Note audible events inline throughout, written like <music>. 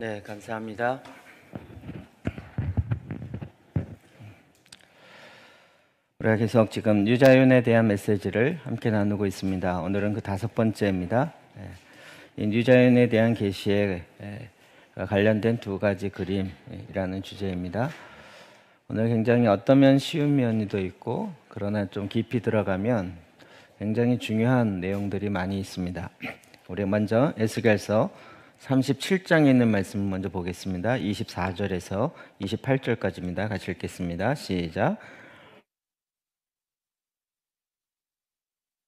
네, 감사합니다. 우리가 계속 지금 유자윤에 대한 메시지를 함께 나누고 있습니다. 오늘은 그 다섯 번째입니다. 네, 유자윤에 대한 계시에 네, 관련된 두 가지 그림이라는 주제입니다. 오늘 굉장히 어떤 면 쉬운 면이도 있고 그러나 좀 깊이 들어가면 굉장히 중요한 내용들이 많이 있습니다. 우리 먼저 에스겔서 37장에 있는 말씀 먼저 보겠습니다. 24절에서 28절까지입니다. 같이 읽겠습니다. 시작.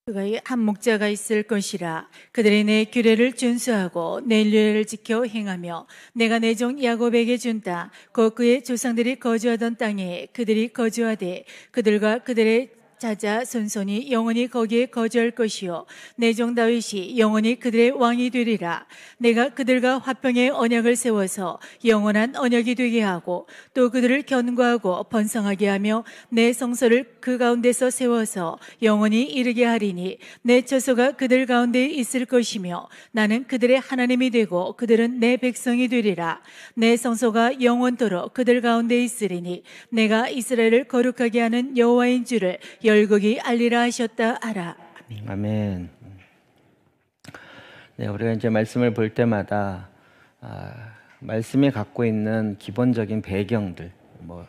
그가 한 목자가 있을 것이라 그들이 내 규례를 준수하고 내 규례를 지켜 행하며 내가 내 종 야곱에게 준다 곧 그의 조상들이 거주하던 땅에 그들이 거주하되 그들과 그들의 자자 선손이 영원히 거기에 거주할 것이요 내종 다윗이 영원히 그들의 왕이 되리라 내가 그들과 화평의 언약을 세워서 영원한 언약이 되게 하고 또 그들을 견고하고 번성하게 하며 내 성소를 그 가운데서 세워서 영원히 이르게 하리니 내 처소가 그들 가운데 있을 것이며 나는 그들의 하나님이 되고 그들은 내 백성이 되리라 내 성소가 영원토록 그들 가운데 있으리니 내가 이스라엘을 거룩하게 하는 여호와인 줄을 열국이 알리라 하셨다 하라. 아멘. 네, 우리가 이제 말씀을 볼 때마다 아, 말씀이 갖고 있는 기본적인 배경들, 뭐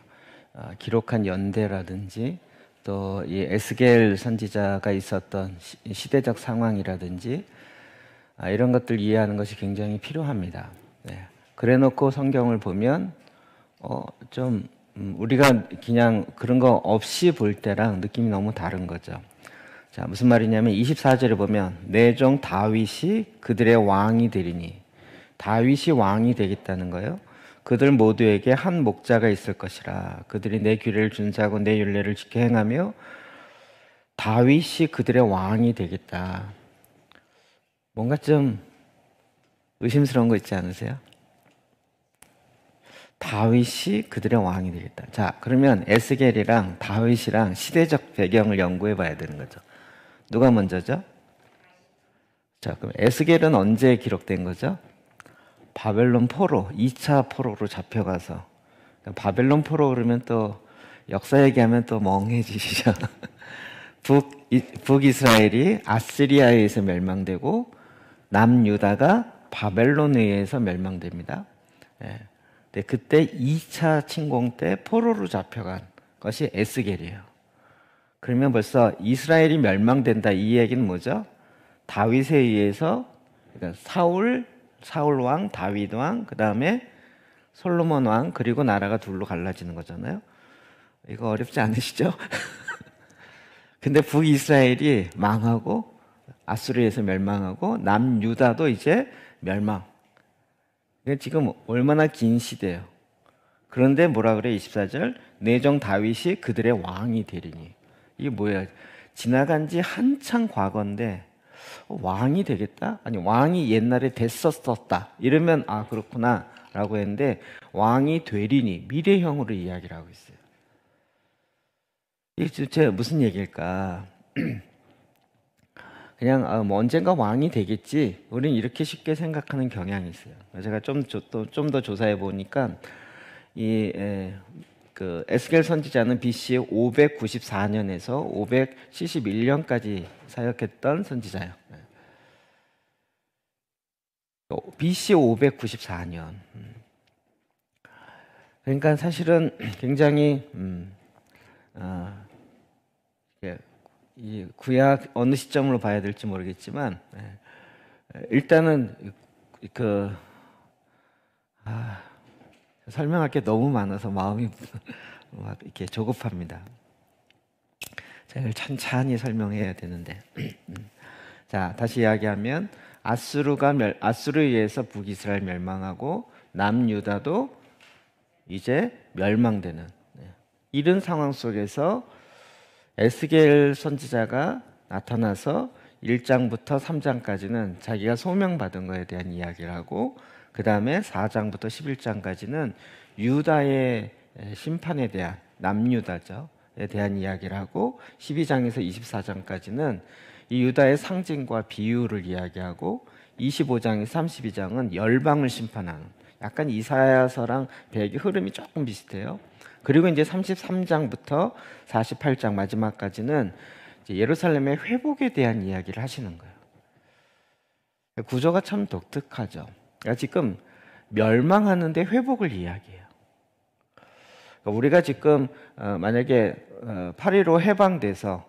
아, 기록한 연대라든지 또이 에스겔 선지자가 있었던 시, 대적 상황이라든지 아, 이런 것들 이해하는 것이 굉장히 필요합니다. 네. 그래놓고 성경을 보면 어, 좀 음, 우리가 그냥 그런 거 없이 볼 때랑 느낌이 너무 다른 거죠. 자, 무슨 말이냐면 24절에 보면 내 종 다윗이 그들의 왕이 되리니 다윗이 왕이 되겠다는 거예요. 그들 모두에게 한 목자가 있을 것이라 그들이 내 규례를 준수하고 내 윤례를 지켜 행하며 다윗이 그들의 왕이 되겠다. 뭔가 좀 의심스러운 거 있지 않으세요? 다윗이 그들의 왕이 되겠다. 자, 그러면 에스겔이랑 다윗이랑 시대적 배경을 연구해 봐야 되는 거죠. 누가 먼저죠? 자, 그럼 에스겔은 언제 기록된 거죠? 바벨론 포로, 2차 포로로 잡혀가서. 바벨론 포로 그러면 또 역사 얘기하면 또 멍해지시죠. <laughs> 북, 북이스라엘이 아시리아에 서 멸망되고 남유다가 바벨론에 의해서 멸망됩니다. 예. 근데 네, 그때 2차 침공 때 포로로 잡혀간 것이 에스겔이에요. 그러면 벌써 이스라엘이 멸망된다 이 얘기는 뭐죠? 다윗에 의해서 그러니까 사울, 사울 왕, 다윗 왕, 그 다음에 솔로몬 왕 그리고 나라가 둘로 갈라지는 거잖아요. 이거 어렵지 않으시죠? <laughs> 근데 북이스라엘이 망하고 아수르에서 멸망하고 남유다도 이제 멸망. 지금 얼마나 긴 시대예요. 그런데 뭐라 그래 24절 내정 다윗이 그들의 왕이 되리니 이게 뭐야? 지나간 지 한참 과거인데 어, 왕이 되겠다? 아니 왕이 옛날에 됐었었다 이러면 아 그렇구나라고 했는데 왕이 되리니 미래형으로 이야기를 하고 있어요. 이게 도대 무슨 얘기일까? <clears throat> 그냥 아, 뭐 언젠가 왕이 되겠지. 우리는 이렇게 쉽게 생각하는 경향이 있어요. 제가 좀좀 더 조사해 보니까 이그 에스겔 선지자는 BC 594년에서 571년까지 사역했던 선지자예요. BC 594년. 그러니까 사실은 굉장히 음, 아, 이 구약 어느 시점으로 봐야 될지 모르겠지만 예, 예, 일단은 그 아, 설명할 게 너무 많아서 마음이 <laughs> 막 이렇게 조급합니다. 제가 천천히 설명해야 되는데 <clears throat> 자 다시 이야기하면 아수르가 멸, 아수르에 의해서 북이스라엘 멸망하고 남유다도 이제 멸망되는 예, 이런 상황 속에서 에스겔 선지자가 나타나서 1장부터 3장까지는 자기가 소명받은 것에 대한 이야기를 하고 그 다음에 4장부터 11장까지는 유다의 심판에 대한 남유다죠에 대한 이야기를 하고 12장에서 24장까지는 이 유다의 상징과 비유를 이야기하고 25장에서 32장은 열방을 심판하는 약간 이사야서랑 배기 흐름이 조금 비슷해요. 그리고 이제 33장부터 48장 마지막까지는 예루살렘의 회복에 대한 이야기를 하시는 거예요. 구조가 참 독특하죠. 그러니까 지금 멸망하는데 회복을 이야기해요. 그러니까 우리가 지금 어, 만약에 8.15 어, 해방돼서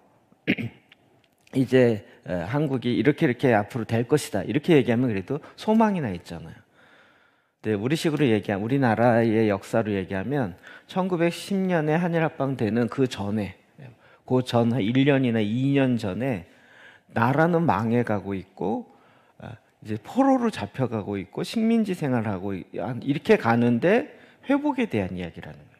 <clears throat> 이제 어, 한국이 이렇게 이렇게 앞으로 될 것이다 이렇게 얘기하면 그래도 소망이나 있잖아요. 네, 우리식으로 얘기하 면 우리나라의 역사로 얘기하면 1910년에 한일 합방 되는 그 전에 그전 1년이나 2년 전에 나라는 망해가고 있고 아, 이제 포로로 잡혀가고 있고 식민지 생활하고 이렇게 가는데 회복에 대한 이야기라는 거예요.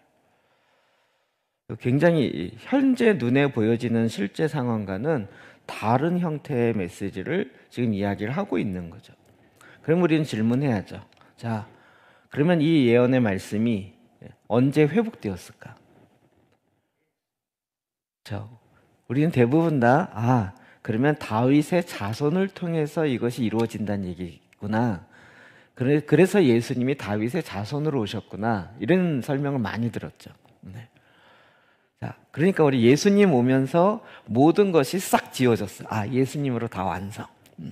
굉장히 현재 눈에 보여지는 실제 상황과는 다른 형태의 메시지를 지금 이야기를 하고 있는 거죠. 그럼 우리는 질문해야죠. 자, 그러면 이 예언의 말씀이 언제 회복되었을까? 자, 우리는 대부분 다 아, 그러면 다윗의 자손을 통해서 이것이 이루어진다는 얘기구나. 그래서 예수님이 다윗의 자손으로 오셨구나. 이런 설명을 많이 들었죠. 네. 자, 그러니까 우리 예수님 오면서 모든 것이 싹 지워졌어. 아, 예수님으로 다 완성. 음.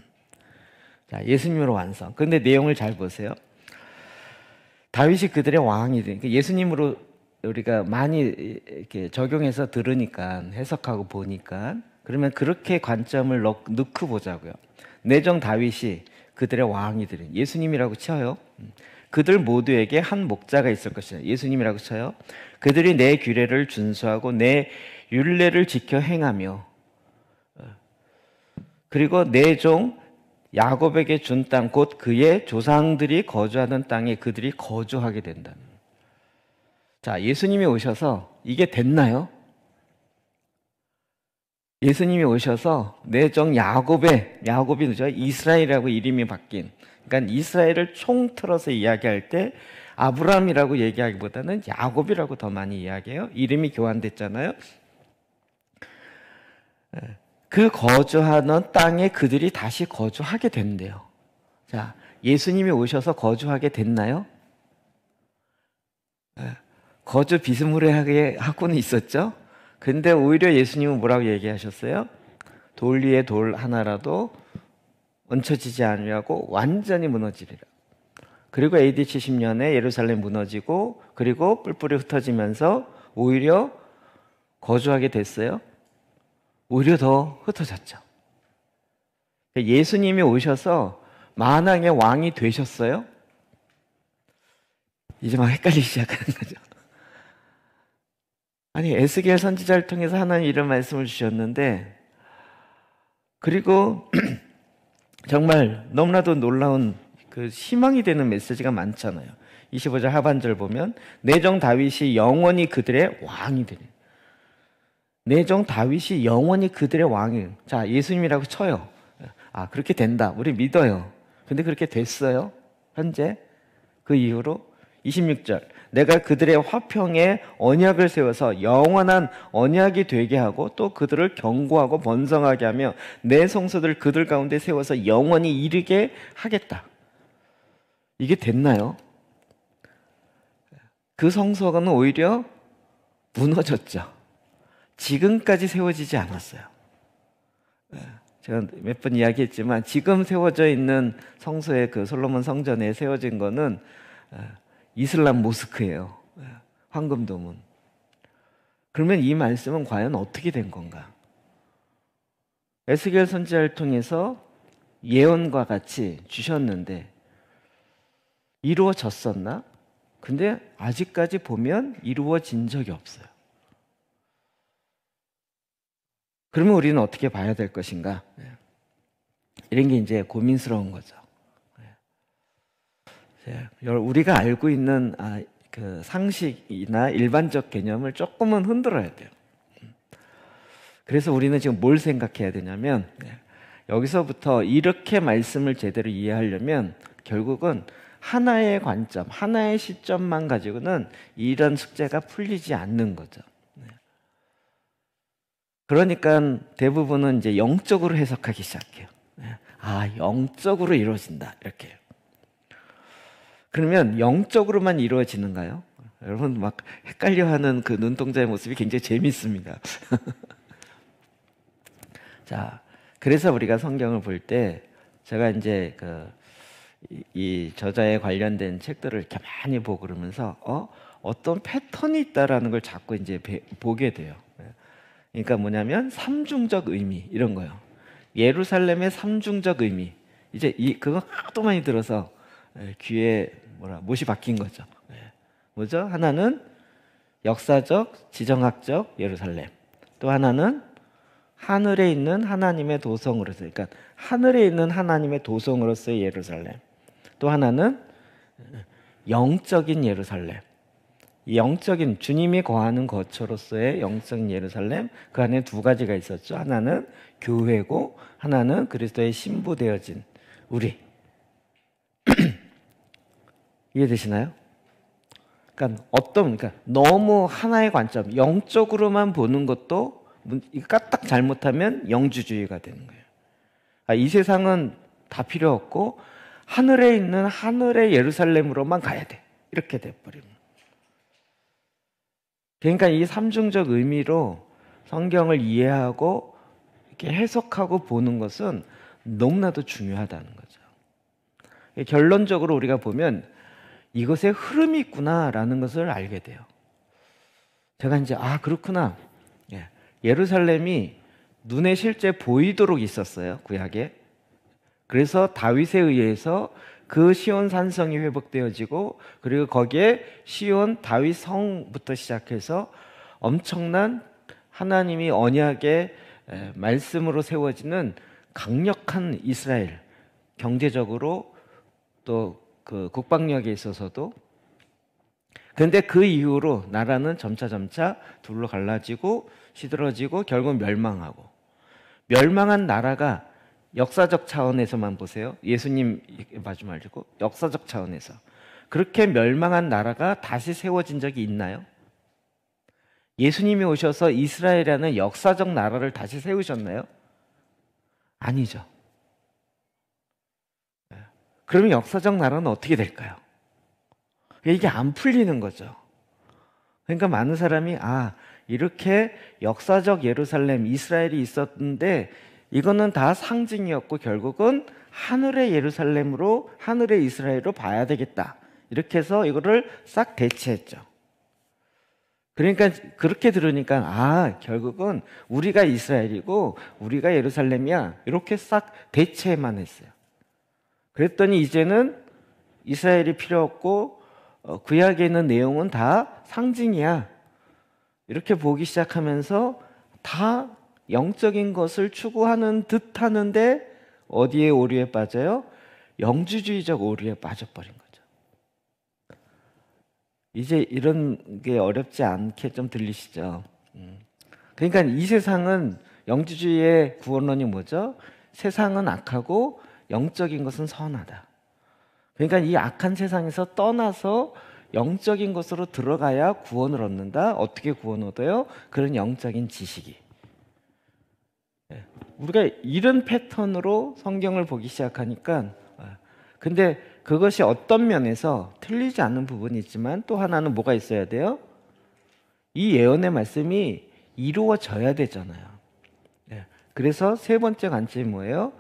자, 예수님으로 완성. 근데 내용을 잘 보세요. 다윗이 그들의 왕이 되니까 그러니까 예수님으로 우리가 많이 이렇게 적용해서 들으니까 해석하고 보니까 그러면 그렇게 관점을 넣, 넣고 보자고요. 내정 다윗이 그들의 왕이 되는 예수님이라고 쳐요. 그들 모두에게 한 목자가 있을 것이다. 예수님이라고 쳐요. 그들이 내 규례를 준수하고 내 율례를 지켜 행하며 그리고 내종 야곱에게 준 땅, 곧 그의 조상들이 거주하는 땅에 그들이 거주하게 된다 자, 예수님이 오셔서 이게 됐나요? 예수님이 오셔서 내정 야곱의 야곱이 누죠 이스라엘이라고 이름이 바뀐 그러니까 이스라엘을 총틀어서 이야기할 때 아브람이라고 얘기하기보다는 야곱이라고 더 많이 이야기해요 이름이 교환됐잖아요 예. 그 거주하는 땅에 그들이 다시 거주하게 된대요. 자, 예수님이 오셔서 거주하게 됐나요? 예, 거주 비스무리하게 하고는 있었죠. 근데 오히려 예수님은 뭐라고 얘기하셨어요? 돌 위에 돌 하나라도 얹혀지지 않으려고 완전히 무너지리라. 그리고 AD 70년에 예루살렘 무너지고 그리고 뿔뿔이 흩어지면서 오히려 거주하게 됐어요. 오히려 더 흩어졌죠. 그러니까 예수님이 오셔서 만왕의 왕이 되셨어요? 이제 막 헷갈리기 시작하는 거죠. 아니, 에스겔 선지자를 통해서 하나님 이런 말씀을 주셨는데, 그리고 <clears throat> 정말 너무나도 놀라운 그 희망이 되는 메시지가 많잖아요. 25절 하반절 보면, 내정 다윗이 영원히 그들의 왕이 되네. 내종 다윗이 영원히 그들의 왕이에요. 자, 예수님이라고 쳐요. 아, 그렇게 된다. 우리 믿어요. 근데 그렇게 됐어요. 현재. 그 이후로 26절. 내가 그들의 화평에 언약을 세워서 영원한 언약이 되게 하고 또 그들을 경고하고 번성하게 하며 내 성소들 그들 가운데 세워서 영원히 이르게 하겠다. 이게 됐나요? 그 성소는 오히려 무너졌죠. 지금까지 세워지지 않았어요. 예, 제가 몇 번 이야기했지만 지금 세워져 있는 성소의 그 솔로몬 성전에 세워진 거는 예, 이슬람 모스크예요. 예, 황금도문. 그러면 이 말씀은 과연 어떻게 된 건가? 에스겔 선지자를 통해서 예언과 같이 주셨는데 이루어졌었나? 근데 아직까지 보면 이루어진 적이 없어요. 그러면 우리는 어떻게 봐야 될 것인가? 예. 이런 게 이제 고민스러운 거죠. 예. 우리가 알고 있는 아, 그 상식이나 일반적 개념을 조금은 흔들어야 돼요. 그래서 우리는 지금 뭘 생각해야 되냐면 예, 여기서부터 이렇게 말씀을 제대로 이해하려면 결국은 하나의 관점, 하나의 시점만 가지고는 이런 숙제가 풀리지 않는 거죠. 그러니까 대부분은 이제 영적으로 해석하기 시작해요. 아, 영적으로 이루어진다. 이렇게. 그러면 영적으로만 이루어지는가요? 여러분 막 헷갈려 하는 그 눈동자의 모습이 굉장히 재밌습니다. <laughs> 자, 그래서 우리가 성경을 볼 때 제가 이제 그이 저자에 관련된 책들을 이렇게 많이 보고 그러면서 어 어떤 패턴이 있다라는 걸 자꾸 이제 보게 돼요. 예. 그러니까 뭐냐면 삼중적 의미 이런 거요. 예루살렘의 삼중적 의미. 이제 이 그거 하도 많이 들어서 예, 귀에 뭐라 못이 바뀐 거죠. 예. 뭐죠? 하나는 역사적, 지정학적 예루살렘. 또 하나는 하늘에 있는 하나님의 도성으로서, 그러니까 하늘에 있는 하나님의 도성으로서의 예루살렘. 또 하나는 영적인 예루살렘. 영적인 주님이 거하는 거처로서의 영적인 예루살렘 그 안에 두 가지가 있었죠. 하나는 교회고 하나는 그리스도의 신부 되어진 우리. <clears throat> 이해되시나요? 그러니까 어떤 그러니까 너무 하나의 관점 영적으로만 보는 것도 까딱 잘못하면 영주주의가 되는 거예요. 아, 이 세상은 다 필요 없고 하늘에 있는 하늘의 예루살렘으로만 가야 돼. 이렇게 돼 버립니다. 그러니까 이 삼중적 의미로 성경을 이해하고 이렇게 해석하고 보는 것은 너무나도 중요하다는 거죠. 결론적으로 우리가 보면 이것의 흐름이 있구나라는 것을 알게 돼요. 제가 이제 아 그렇구나. 예, 루살렘이 눈에 실제 보이도록 있었어요 구약에. 그래서 다윗에 의해서 그 시온 산성이 회복되어지고 그리고 거기에 시온 다윗 성부터 시작해서 엄청난 하나님이 언약의 말씀으로 세워지는 강력한 이스라엘 경제적으로 또 그 국방력에 있어서도 그런데 그 이후로 나라는 점차 점차 둘로 갈라지고 시들어지고 결국 멸망하고 멸망한 나라가 역사적 차원에서만 보세요. 예수님 마주 말고 역사적 차원에서 그렇게 멸망한 나라가 다시 세워진 적이 있나요? 예수님이 오셔서 이스라엘이라는 역사적 나라를 다시 세우셨나요? 아니죠. 예. 그러면 역사적 나라는 어떻게 될까요? 그러니까 이게 안 풀리는 거죠. 그러니까 많은 사람이 아 이렇게 역사적 예루살렘 이스라엘이 있었는데 이거는 다 상징이었고 결국은 하늘의 예루살렘으로 하늘의 이스라엘로 봐야 되겠다. 이렇게 해서 이거를 싹 대체했죠. 그러니까 그렇게 들으니까 아 결국은 우리가 이스라엘이고 우리가 예루살렘이야 이렇게 싹 대체만 했어요. 그랬더니 이제는 이스라엘이 필요 없고 어, 구약에 있는 내용은 다 상징이야 이렇게 보기 시작하면서 다 영적인 것을 추구하는 듯 하는데 어디에 오류에 빠져요? 영주주의적 오류에 빠져버린 거죠. 이제 이런 게 어렵지 않게 좀 들리시죠? 음. 그러니까 이 세상은 영주주의의 구원론이 뭐죠? 세상은 악하고 영적인 것은 선하다. 그러니까 이 악한 세상에서 떠나서 영적인 것으로 들어가야 구원을 얻는다. 어떻게 구원 얻어요? 그런 영적인 지식이. 우리가 이런 패턴으로 성경을 보기 시작하니까 아, 근데 그것이 어떤 면에서 틀리지 않은 부분이 있지만 또 하나는 뭐가 있어야 돼요? 이 예언의 말씀이 이루어져야 되잖아요. 예, 그래서 세 번째 관점이 뭐예요?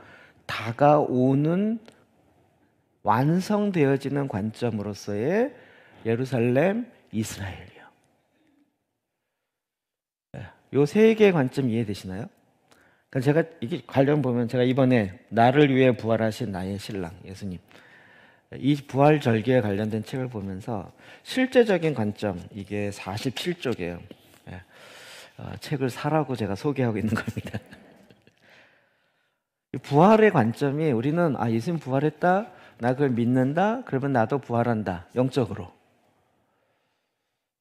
다가오는 완성되어지는 관점으로서의 예루살렘, 이스라엘이요. 예, 요세 개의 관점 이해되시나요? 그러니까 제가 이게 관련 보면 제가 이번에 나를 위해 부활하신 나의 신랑 예수님 이 부활 절기에 관련된 책을 보면서 실제적인 관점 이게 47쪽이에요. 예. 어, 책을 사라고 제가 소개하고 있는 겁니다. <laughs> 부활의 관점이 우리는 아 예수님 부활했다 나 그걸 믿는다 그러면 나도 부활한다 영적으로.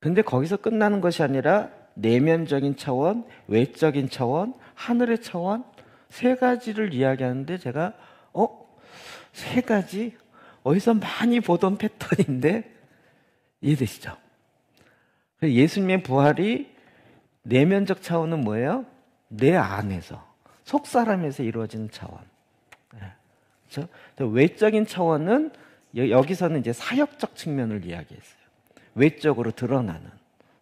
근데 거기서 끝나는 것이 아니라 내면적인 차원, 외적인 차원, 하늘의 차원 세 가지를 이야기하는데 제가 어? 세 가지? 어디서 많이 보던 패턴인데 이해되시죠? 그 예수님의 부활이 내면적 차원은 뭐예요? 내 안에서 속 사람에서 이루어지는 차원. 예. 그렇죠? 외적인 차원은 여기서는 이제 사역적 측면을 이야기했어요. 외적으로 드러나는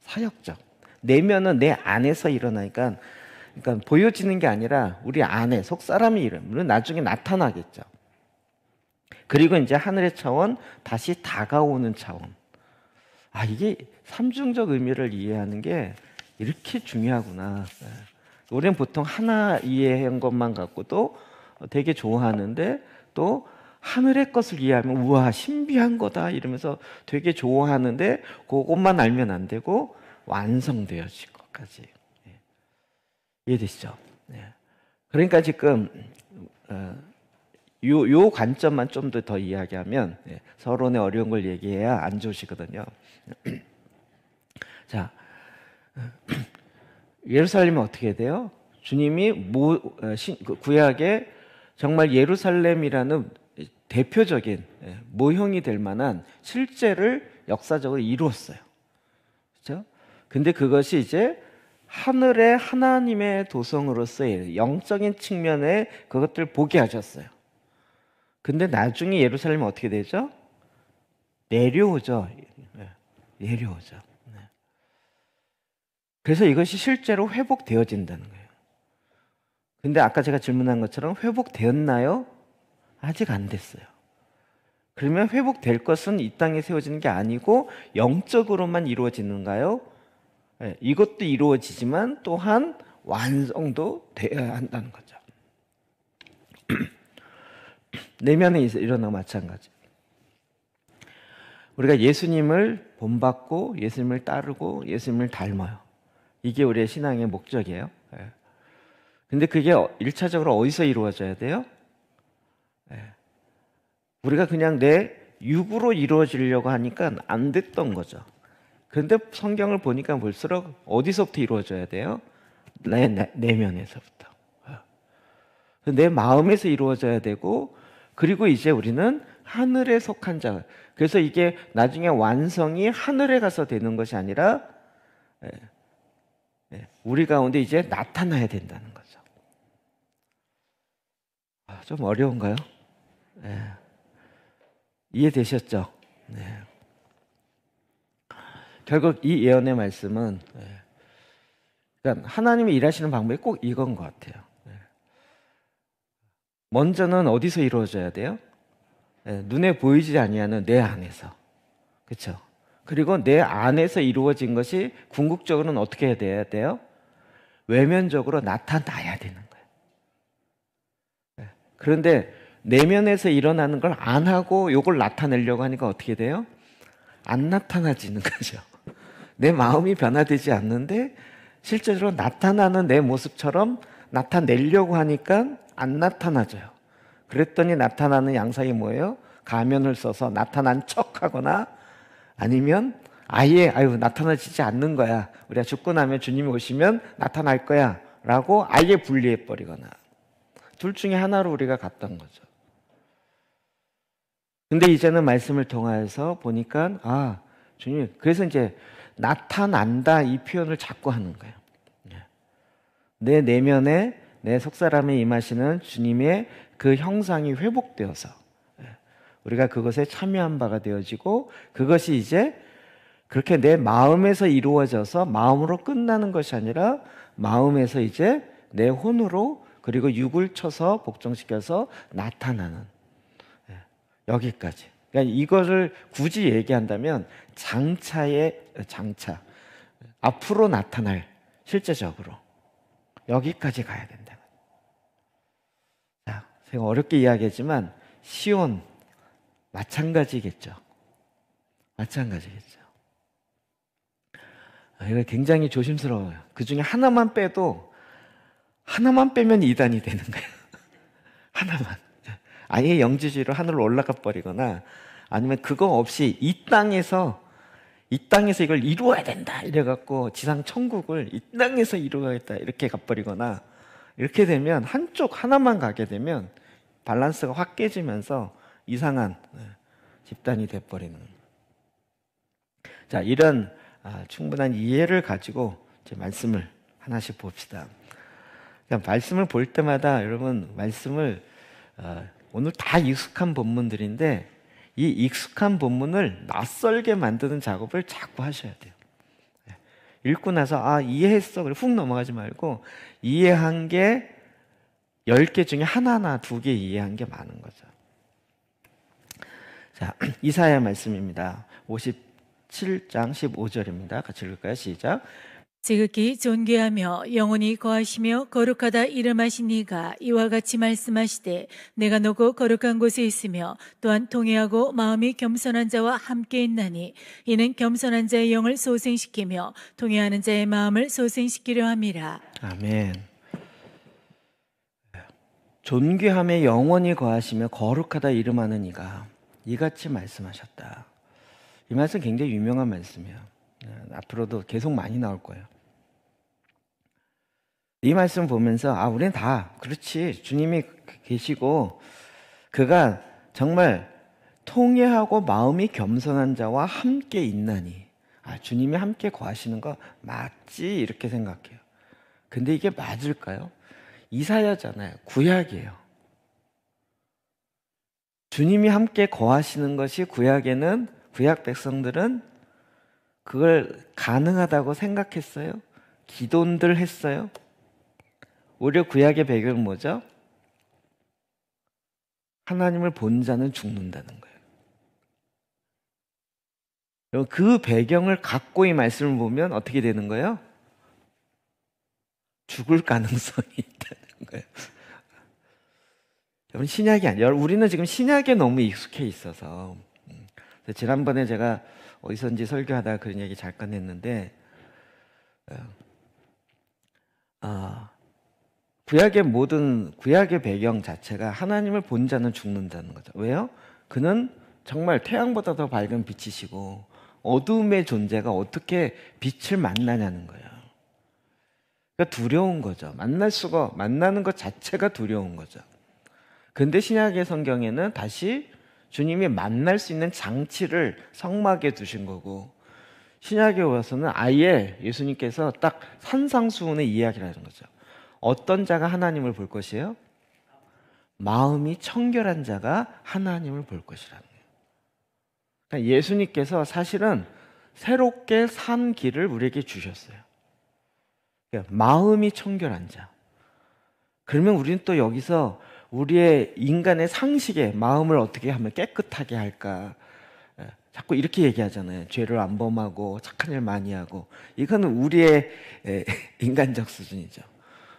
사역적. 내면은 내 안에서 일어나니까 그러니까 보여지는 게 아니라 우리 안에 속 사람의 이름은 나중에 나타나겠죠. 그리고 이제 하늘의 차원 다시 다가오는 차원. 아 이게 삼중적 의미를 이해하는 게 이렇게 중요하구나. 예. 우리는 보통 하나 이해한 것만 갖고도 되게 좋아하는데 또 하늘의 것을 이해하면 우와 신비한 거다 이러면서 되게 좋아하는데 그것만 알면 안 되고 완성되어진 것까지. 이해되시죠? 네. 그러니까 지금 어, 요, 요 관점만 좀 더 더 이야기하면 네. 서론의 어려운 걸 얘기해야 안 좋으시거든요. <clears throat> 자, <clears throat> 예루살렘은 어떻게 돼요? 주님이 모, 어, 신, 그 구약에 정말 예루살렘이라는 대표적인 예, 모형이 될 만한 실제를 역사적으로 이루었어요. 그렇죠? 근데 그것이 이제 하늘의 하나님의 도성으로서의 영적인 측면에 그것들 을 보게 하셨어요. 근데 나중에 예루살렘은 어떻게 되죠? 내려오죠. 네. 내려오죠. 네. 그래서 이것이 실제로 회복되어진다는 거예요. 근데 아까 제가 질문한 것처럼 회복되었나요? 아직 안 됐어요. 그러면 회복될 것은 이 땅에 세워지는 게 아니고 영적으로만 이루어지는가요? 예, 이것도 이루어지지만 또한 완성도 되어야 한다는 거죠. <clears throat> 내면에 일어나 마찬가지. 우리가 예수님을 본받고 예수님을 따르고 예수님을 닮아요. 이게 우리의 신앙의 목적이에요. 예. 근데 그게 일차적으로 어디서 이루어져야 돼요? 예. 우리가 그냥 내 육으로 이루어지려고 하니까 안 됐던 거죠. 그런데 성경을 보니까 볼수록 어디서부터 이루어져야 돼요? 내, 내 내면에서부터. 네. 내 마음에서 이루어져야 되고, 그리고 이제 우리는 하늘에 속한 자. 그래서 이게 나중에 완성이 하늘에 가서 되는 것이 아니라, 네. 네. 우리 가운데 이제 나타나야 된다는 거죠. 아, 좀 어려운가요? 네. 이해되셨죠? 네. 결국 이 예언의 말씀은 예, 그러니까 하나님이 일하시는 방법이 꼭 이건 것 같아요. 예. 먼저는 어디서 이루어져야 돼요? 예, 눈에 보이지 아니하는 내 안에서, 그렇죠? 그리고 내 안에서 이루어진 것이 궁극적으로는 어떻게 해야 돼요? 외면적으로 나타나야 되는 거예요. 그런데 내면에서 일어나는 걸 안 하고 이걸 나타내려고 하니까 어떻게 돼요? 안 나타나지는 <laughs> 거죠. 내 마음이 변화되지 않는데 실제로 나타나는 내 모습처럼 나타내려고 하니까 안 나타나져요. 그랬더니 나타나는 양상이 뭐예요? 가면을 써서 나타난 척 하거나 아니면 아예, 아유, 나타나지지 않는 거야. 우리가 죽고 나면 주님이 오시면 나타날 거야. 라고 아예 분리해버리거나. 둘 중에 하나로 우리가 갔던 거죠. 근데 이제는 말씀을 통해서 보니까, 아, 주님, 그래서 이제 나타난다 이 표현을 자꾸 하는 거예요. 예. 내 내면에 내 속사람에 임하시는 주님의 그 형상이 회복되어서 예. 우리가 그것에 참여한 바가 되어지고 그것이 이제 그렇게 내 마음에서 이루어져서 마음으로 끝나는 것이 아니라 마음에서 이제 내 혼으로 그리고 육을 쳐서 복종시켜서 나타나는 예. 여기까지. 그러니까 이거를 굳이 얘기한다면 장차의 장차 앞으로 나타날 실제적으로 여기까지 가야 된다. 자, 제가 어렵게 이야기했지만 시온 마찬가지겠죠. 마찬가지겠죠. 아, 이거 굉장히 조심스러워요. 그 중에 하나만 빼도 하나만 빼면 이단이 되는 거예요. <laughs> 하나만. 아예 영지주의로 하늘로 올라가 버리거나 아니면 그거 없이 이 땅에서 이 땅에서 이걸 이루어야 된다 이래갖고 지상 천국을 이 땅에서 이루어야겠다 이렇게 가버리거나 이렇게 되면 한쪽 하나만 가게 되면 밸런스가 확 깨지면서 이상한 네, 집단이 돼버리는 자 이런 아, 충분한 이해를 가지고 이제 말씀을 하나씩 봅시다. 그러니까 말씀을 볼 때마다 여러분 말씀을 어, 오늘 다 익숙한 본문들인데 이 익숙한 본문을 낯설게 만드는 작업을 자꾸 하셔야 돼요. 예. 읽고 나서 아 이해했어 그래 훅 넘어가지 말고 이해한 게1개 중에 하나나 두 개 이해한 게 많은 거죠. 자, <clears throat> 이사야 말씀입니다. 57장 15절입니다. 같이 읽을까요? 시작. 지극히 존귀하며 영원히 거하시며 거룩하다 이름하신 이가 이와 같이 말씀하시되 내가 너고 거룩한 곳에 있으며 또한 통회하고 마음이 겸손한 자와 함께 있나니 이는 겸손한 자의 영을 소생시키며 통회하는 자의 마음을 소생시키려 함이라 아멘 존귀함에 영원히 거하시며 거룩하다 이름하는 이가 이같이 말씀하셨다 이 말씀 굉장히 유명한 말씀이에요 네, 앞으로도 계속 많이 나올 거예요 이 말씀 보면서 아 우리는 다 그렇지 주님이 계시고 그가 정말 통회하고 마음이 겸손한 자와 함께 있나니 아 주님이 함께 거하시는 거 맞지 이렇게 생각해요. 근데 이게 맞을까요? 이사야잖아요. 구약이에요. 주님이 함께 거하시는 것이 구약에는 구약 백성들은 그걸 가능하다고 생각했어요. 기도들 했어요. 오히려 구약의 배경은 뭐죠? 하나님을 본 자는 죽는다는 거예요. 그 배경을 갖고 이 말씀을 보면 어떻게 되는 거예요? 죽을 가능성이 <laughs> 있다는 거예요. 여러분, 신약이 아니에요. 우리는 지금 신약에 너무 익숙해 있어서. 음. 지난번에 제가 어디선지 설교하다 그런 얘기 잠깐 했는데, 어, 아, 구약의 모든 구약의 배경 자체가 하나님을 본 자는 죽는다는 거죠. 왜요? 그는 정말 태양보다 더 밝은 빛이시고 어둠의 존재가 어떻게 빛을 만나냐는 거예요. 그러니까 두려운 거죠. 만날 수가 만나는 것 자체가 두려운 거죠. 근데 신약의 성경에는 다시 주님이 만날 수 있는 장치를 성막에 두신 거고 신약에 와서는 아예 예수님께서 딱 산상수훈의 이야기라는 거죠. 어떤 자가 하나님을 볼 것이에요? 마음이 청결한 자가 하나님을 볼 것이라는 거예요. 그러니까 예수님께서 사실은 새롭게 산 길을 우리에게 주셨어요. 그러니까 마음이 청결한 자. 그러면 우리는 또 여기서 우리의 인간의 상식에 마음을 어떻게 하면 깨끗하게 할까? 예, 자꾸 이렇게 얘기하잖아요. 죄를 안 범하고 착한 일 많이 하고. 이거는 우리의 예, <laughs> 인간적 수준이죠.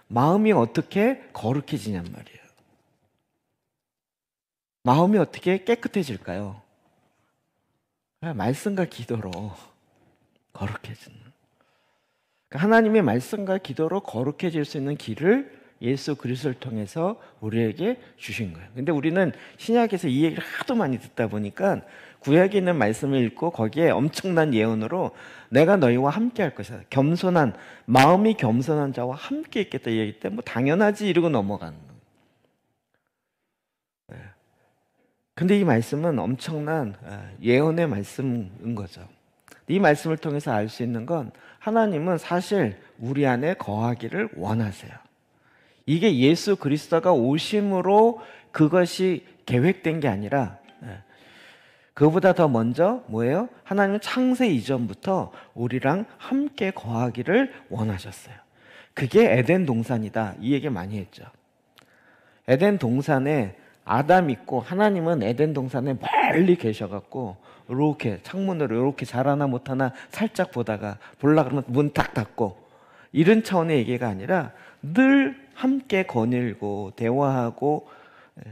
마음이 어떻게 거룩해지냔 말이에요. 마음이 어떻게 깨끗해질까요? 말씀과 기도로 거룩해지는. 그러니까 하나님의 말씀과 기도로 거룩해질 수 있는 길을 예수 그리스도를 통해서 우리에게 주신 거예요. 근데 우리는 신약에서 이 얘기를 하도 많이 듣다 보니까 구약에 있는 말씀을 읽고 거기에 엄청난 예언으로 내가 너희와 함께 할 것이다. 겸손한 마음이 겸손한 자와 함께 있겠다 얘기 때문에 뭐 당연하지 이러고 넘어가는 거예요. 예. 근데 이 말씀은 엄청난 예, 예언의 말씀인 거죠. 이 말씀을 통해서 알 수 있는 건 하나님은 사실 우리 안에 거하기를 원하세요. 이게 예수 그리스도가 오심으로 그것이 계획된 게 아니라 그보다 더 먼저 뭐예요? 하나님은 창세 이전부터 우리랑 함께 거하기를 원하셨어요. 그게 에덴 동산이다. 이 얘기 많이 했죠. 에덴 동산에 아담 있고 하나님은 에덴 동산에 멀리 계셔갖고 이렇게 창문으로 이렇게 잘하나 못하나 살짝 보다가 볼라 그러면 문 딱 닫고 이런 차원의 얘기가 아니라 늘 함께 거닐고 대화하고 예,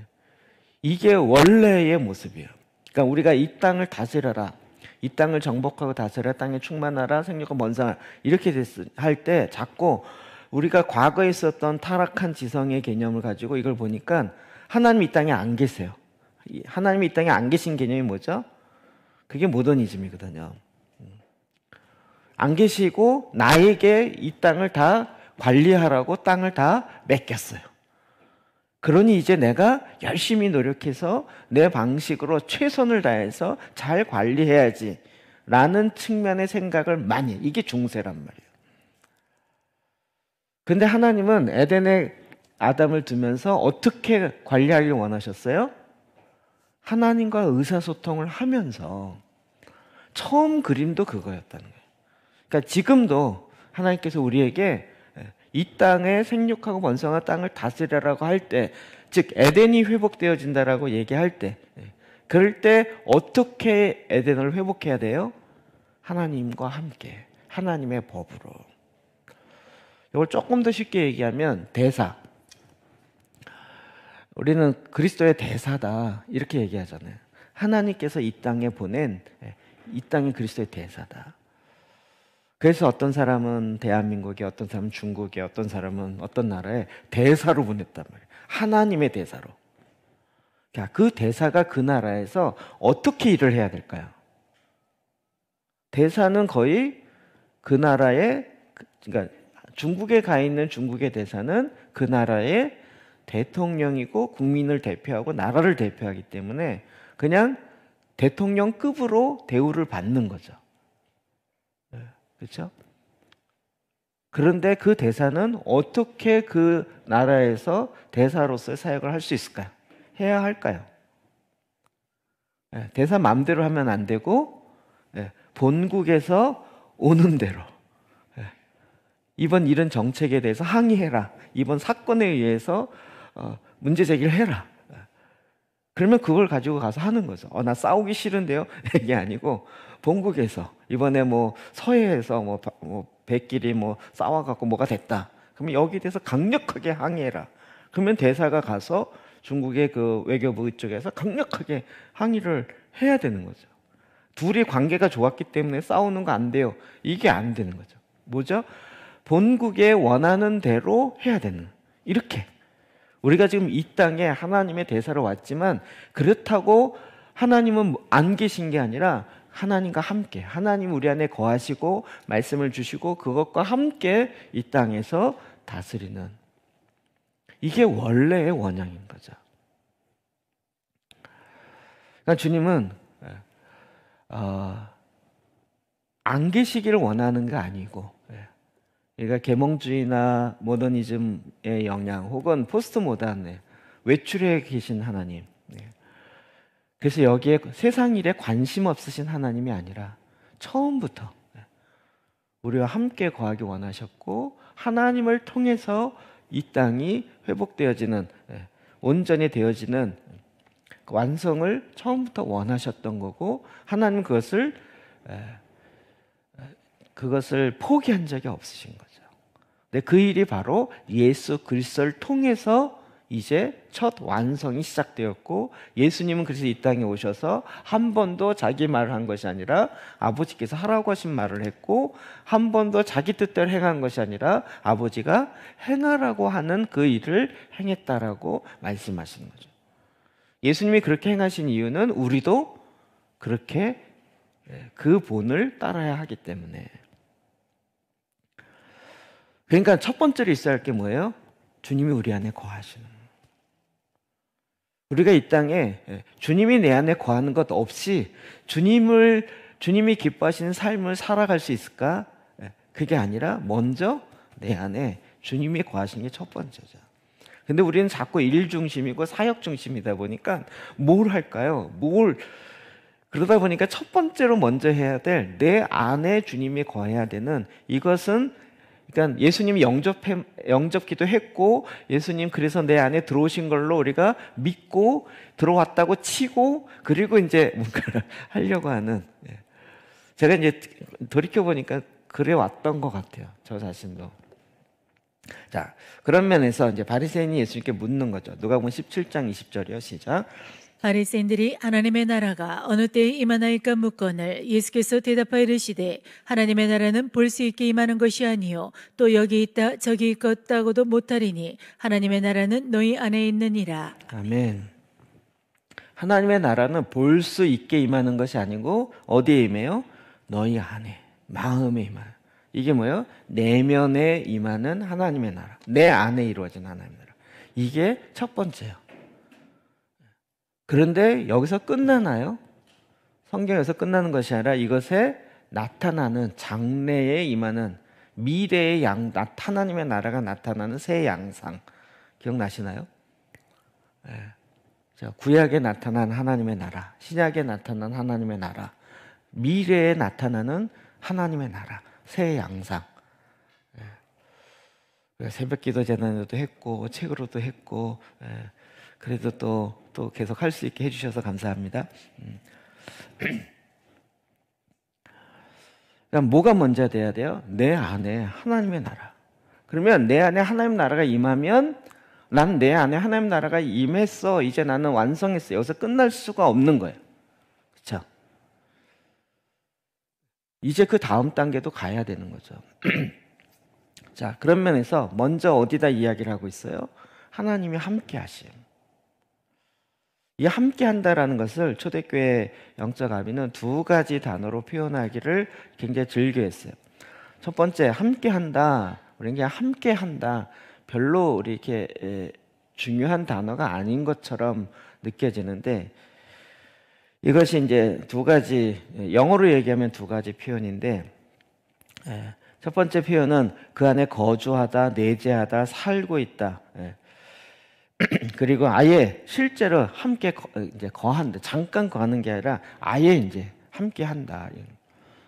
이게 원래의 모습이에요. 그러니까 우리가 이 땅을 다스려라. 이 땅을 정복하고 다스려 땅에 충만하라 생육과 번성하 이렇게 할 때 자꾸 우리가 과거에 있었던 타락한 지성의 개념을 가지고 이걸 보니까 하나님 이 땅에 안 계세요. 하나님이 땅에 안 계신 개념이 뭐죠? 그게 모더니즘이거든요. 안 계시고 나에게 이 땅을 다 관리하라고 땅을 다 맡겼어요. 그러니 이제 내가 열심히 노력해서 내 방식으로 최선을 다해서 잘 관리해야지. 라는 측면의 생각을 많이, 이게 중세란 말이에요. 근데 하나님은 에덴에 아담을 두면서 어떻게 관리하길 원하셨어요? 하나님과 의사소통을 하면서 처음 그림도 그거였다는 거예요. 그러니까 지금도 하나님께서 우리에게 이 땅에 생육하고 번성한 땅을 다스리라고 할 때, 즉 에덴이 회복되어진다라고 얘기할 때, 예, 그럴 때 어떻게 에덴을 회복해야 돼요? 하나님과 함께, 하나님의 법으로. 이걸 조금 더 쉽게 얘기하면 대사. 우리는 그리스도의 대사다 이렇게 얘기하잖아요. 하나님께서 이 땅에 보낸 예, 이 땅이 그리스도의 대사다. 그래서 어떤 사람은 대한민국에, 어떤 사람은 중국에, 어떤 사람은 어떤 나라에 대사로 보냈단 말이에요. 하나님의 대사로. 그 대사가 그 나라에서 어떻게 일을 해야 될까요? 대사는 거의 그나라에 그러니까 중국에 가 있는 중국의 대사는 그 나라의 대통령이고 국민을 대표하고 나라를 대표하기 때문에 그냥 대통령급으로 대우를 받는 거죠. 그렇죠? 그런데 그 대사는 어떻게 그 나라에서 대사로서 사역을 할 수 있을까요? 해야 할까요? 예, 대사 마음대로 하면 안 되고 예, 본국에서 오는 대로 예, 이번 이런 정책에 대해서 항의해라 이번 사건에 의해서 어, 문제 제기를 해라 그러면 그걸 가지고 가서 하는 거죠 어, 나 싸우기 싫은데요 <laughs> 이게 아니고 본국에서 이번에 뭐 서해에서 뭐, 뭐 백길이 뭐 싸워갖고 뭐가 됐다. 그러면 여기 에 대해서 강력하게 항의해라. 그러면 대사가 가서 중국의 그 외교부 쪽에서 강력하게 항의를 해야 되는 거죠. 둘이 관계가 좋았기 때문에 싸우는 거 안 돼요. 이게 안 되는 거죠. 뭐죠? 본국에 원하는 대로 해야 되는. 이렇게. 우리가 지금 이 땅에 하나님의 대사로 왔지만 그렇다고 하나님은 안 계신 게 아니라 하나님과 함께 하나님 우리 안에 거하시고 말씀을 주시고 그것과 함께 이 땅에서 다스리는 이게 원래의 원형인 거죠. 그러니까 주님은 예, 어, 안 계시기를 원하는 게 아니고 예, 그러니까 계몽주의나 모더니즘의 영향 혹은 포스트모던의 외출해 계신 하나님 그래서 여기에 세상 일에 관심 없으신 하나님이 아니라 처음부터 우리와 함께 거하기 원하셨고 하나님을 통해서 이 땅이 회복되어지는 예, 온전히 되어지는 그 완성을 처음부터 원하셨던 거고 하나님 그것을 예, 그것을 포기한 적이 없으신 거죠. 근데 그 일이 바로 예수 그리스도를 통해서 이제 첫 완성이 시작되었고 예수님은 그래서 이 땅에 오셔서 한 번도 자기 말을 한 것이 아니라 아버지께서 하라고 하신 말을 했고 한 번도 자기 뜻대로 행한 것이 아니라 아버지가 행하라고 하는 그 일을 행했다라고 말씀하시는 거죠. 예수님이 그렇게 행하신 이유는 우리도 그렇게 예, 그 본을 따라야 하기 때문에 그러니까 첫 번째로 있어야 할 게 뭐예요? 주님이 우리 안에 거하시는 우리가 이 땅에 예, 주님이 내 안에 거하는 것 없이 주님을 주님이 기뻐하시는 삶을 살아갈 수 있을까? 예, 그게 아니라 먼저 내 안에 주님이 거하시는 게 첫 번째죠. 근데 우리는 자꾸 일 중심이고 사역 중심이다 보니까 뭘 할까요? 뭘 그러다 보니까 첫 번째로 먼저 해야 될 내 안에 주님이 거해야 되는 이것은 그러니까 예수님이 영접 영접기도 했고 예수님 그래서 내 안에 들어오신 걸로 우리가 믿고 들어왔다고 치고 그리고 이제 뭔가를 <laughs> 하려고 하는 예. 제가 이제 돌이켜 보니까 그래 왔던 것 같아요 저 자신도 자 그런 면에서 이제 바리새인이 예수님께 묻는 거죠 누가 보면 17장 20절이요 시작 바리새인들이 하나님의 나라가 어느 때에 임하나이까 묻건을 예수께서 대답하여 이르시되 하나님의 나라는 볼 수 있게 임하는 것이 아니요 또 여기 있다 저기 있다고도 못하리니 하나님의 나라는 너희 안에 있느니라 아멘 하나님의 나라는 볼 수 있게 임하는 것이 아니고 어디에 임해요? 너희 안에 마음에 임하는 이게 뭐예요? 내면에 임하는 하나님의 나라 내 안에 이루어진 하나님의 나라 이게 첫 번째예요 그런데 여기서 끝나나요? 성경에서 끝나는 것이 아니라 이것에 나타나는 장래에 임하는 미래의 양타나님의 나라가 나타나는 새 양상 기억나시나요? 예. 자, 구약에 나타난 하나님의 나라, 신약에 나타난 하나님의 나라, 미래에 나타나는 하나님의 나라, 새 양상. 예. 새벽 기도 재단에도 했고 책으로도 했고 예. 그래도 또또 계속 할 수 있게 해주셔서 감사합니다. 음. 그러 뭐가 먼저 돼야 돼요? 내 안에 하나님의 나라. 그러면 내 안에 하나님 나라가 임하면 난 내 안에 하나님 나라가 임했어. 이제 나는 완성했어. 여기서 끝날 수가 없는 거예요. 그렇 이제 그 다음 단계도 가야 되는 거죠. <clears throat> 자, 그런 면에서 먼저 어디다 이야기를 하고 있어요? 하나님이 함께 하심. 이 함께 한다라는 것을 초대교회 영적 아비는 두 가지 단어로 표현하기를 굉장히 즐겨했어요. 첫 번째 함께 한다. 우리는 그냥 함께 한다. 별로 우리 이렇게 중요한 단어가 아닌 것처럼 느껴지는데 이것이 이제 두 가지 영어로 얘기하면 두 가지 표현인데 첫 번째 표현은 그 안에 거주하다, 내재하다, 살고 있다. <clears throat> 그리고 아예 실제로 함께 거, 이제 거한데 잠깐 거하는 게 아니라 아예 이제 함께 한다.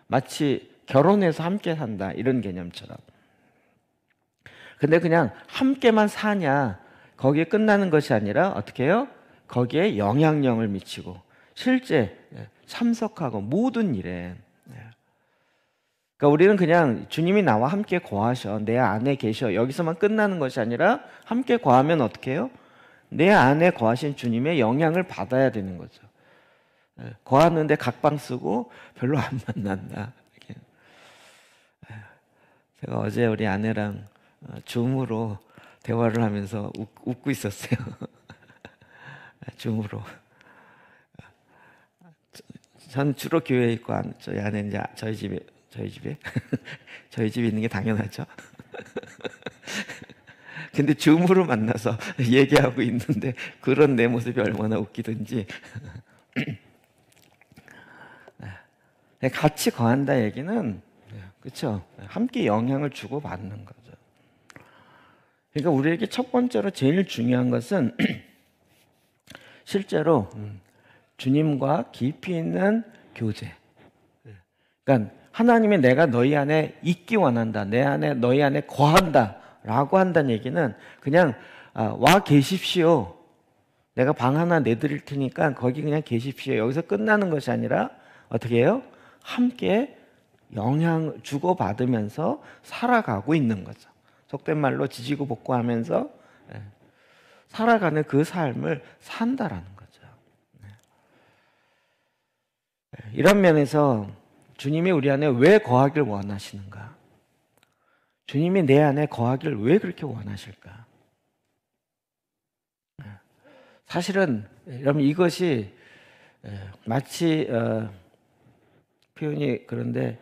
마치 결혼해서 함께 산다. 이런 개념처럼. 근데 그냥 함께만 사냐. 거기에 끝나는 것이 아니라 어떻게 해요? 거기에 영향력을 미치고 실제 참석하고 모든 일에 그러니까 우리는 그냥 주님이 나와 함께 거하셔. 내 안에 계셔. 여기서만 끝나는 것이 아니라 함께 거하면 어떻게 해요? 내 안에 거하신 주님의 영향을 받아야 되는 거죠. 예, 거하는데 각방 쓰고 별로 안 만난다. 예, 제가 어제 우리 아내랑 어, 줌으로 대화를 하면서 웃, 고 있었어요. <laughs> 예, 줌으로. 저는 주로 교회에 있고, 저희 아내는 저희 집에 저희 집에 <laughs> 저희 집에 있는 게 당연하죠. <laughs> 근데 줌으로 만나서 <laughs> 얘기하고 있는데 그런 내 모습이 얼마나 웃기든지 네, 같이 거한다 얘기는 그렇죠. 함께 영향을 주고 받는 거죠. 그러니까 우리에게 첫 번째로 제일 중요한 것은 <clears throat> 실제로 음. 주님과 깊이 있는 교제. 그러니까 하나님이 내가 너희 안에 있기 원한다. 내 안에 너희 안에 거한다. 라고 한다는 얘기는 그냥 아, 와 계십시오. 내가 방 하나 내드릴 테니까 거기 그냥 계십시오. 여기서 끝나는 것이 아니라 어떻게 해요? 함께 영향 주고 받으면서 살아가고 있는 거죠. 속된 말로 지지고 볶고 하면서 예, 살아가는 그 삶을 산다라는 거죠. 네. 예, 이런 면에서 주님이 우리 안에 왜거하길 원하시는가? 주님이 내 안에 거하기를 왜 그렇게 원하실까? 네. 사실은 예, 여러분 이것이 예, 마치 어, 표현이 그런데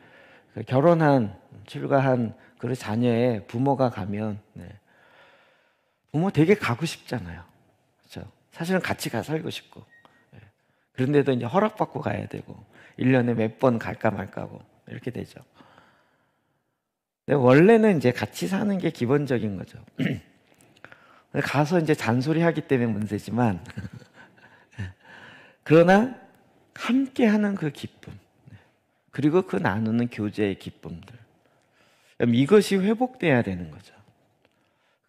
그 결혼한 출가한 그 자녀의 부모가 가면 네. 부모 되게 가고 싶잖아요. 그렇죠? 사실은 같이 가 살고 싶고 예. 그런데도 이제 허락받고 가야 되고 1년에 몇 번 갈까 말까 고 이렇게 되죠. 원래는 이제 같이 사는 게 기본적인 거죠. <clears throat> 가서 이제 잔소리 하기 때문에 문제지만, <laughs> 그러나 함께 하는 그 기쁨, 그리고 그 나누는 교제의 기쁨들. 이것이 회복돼야 되는 거죠.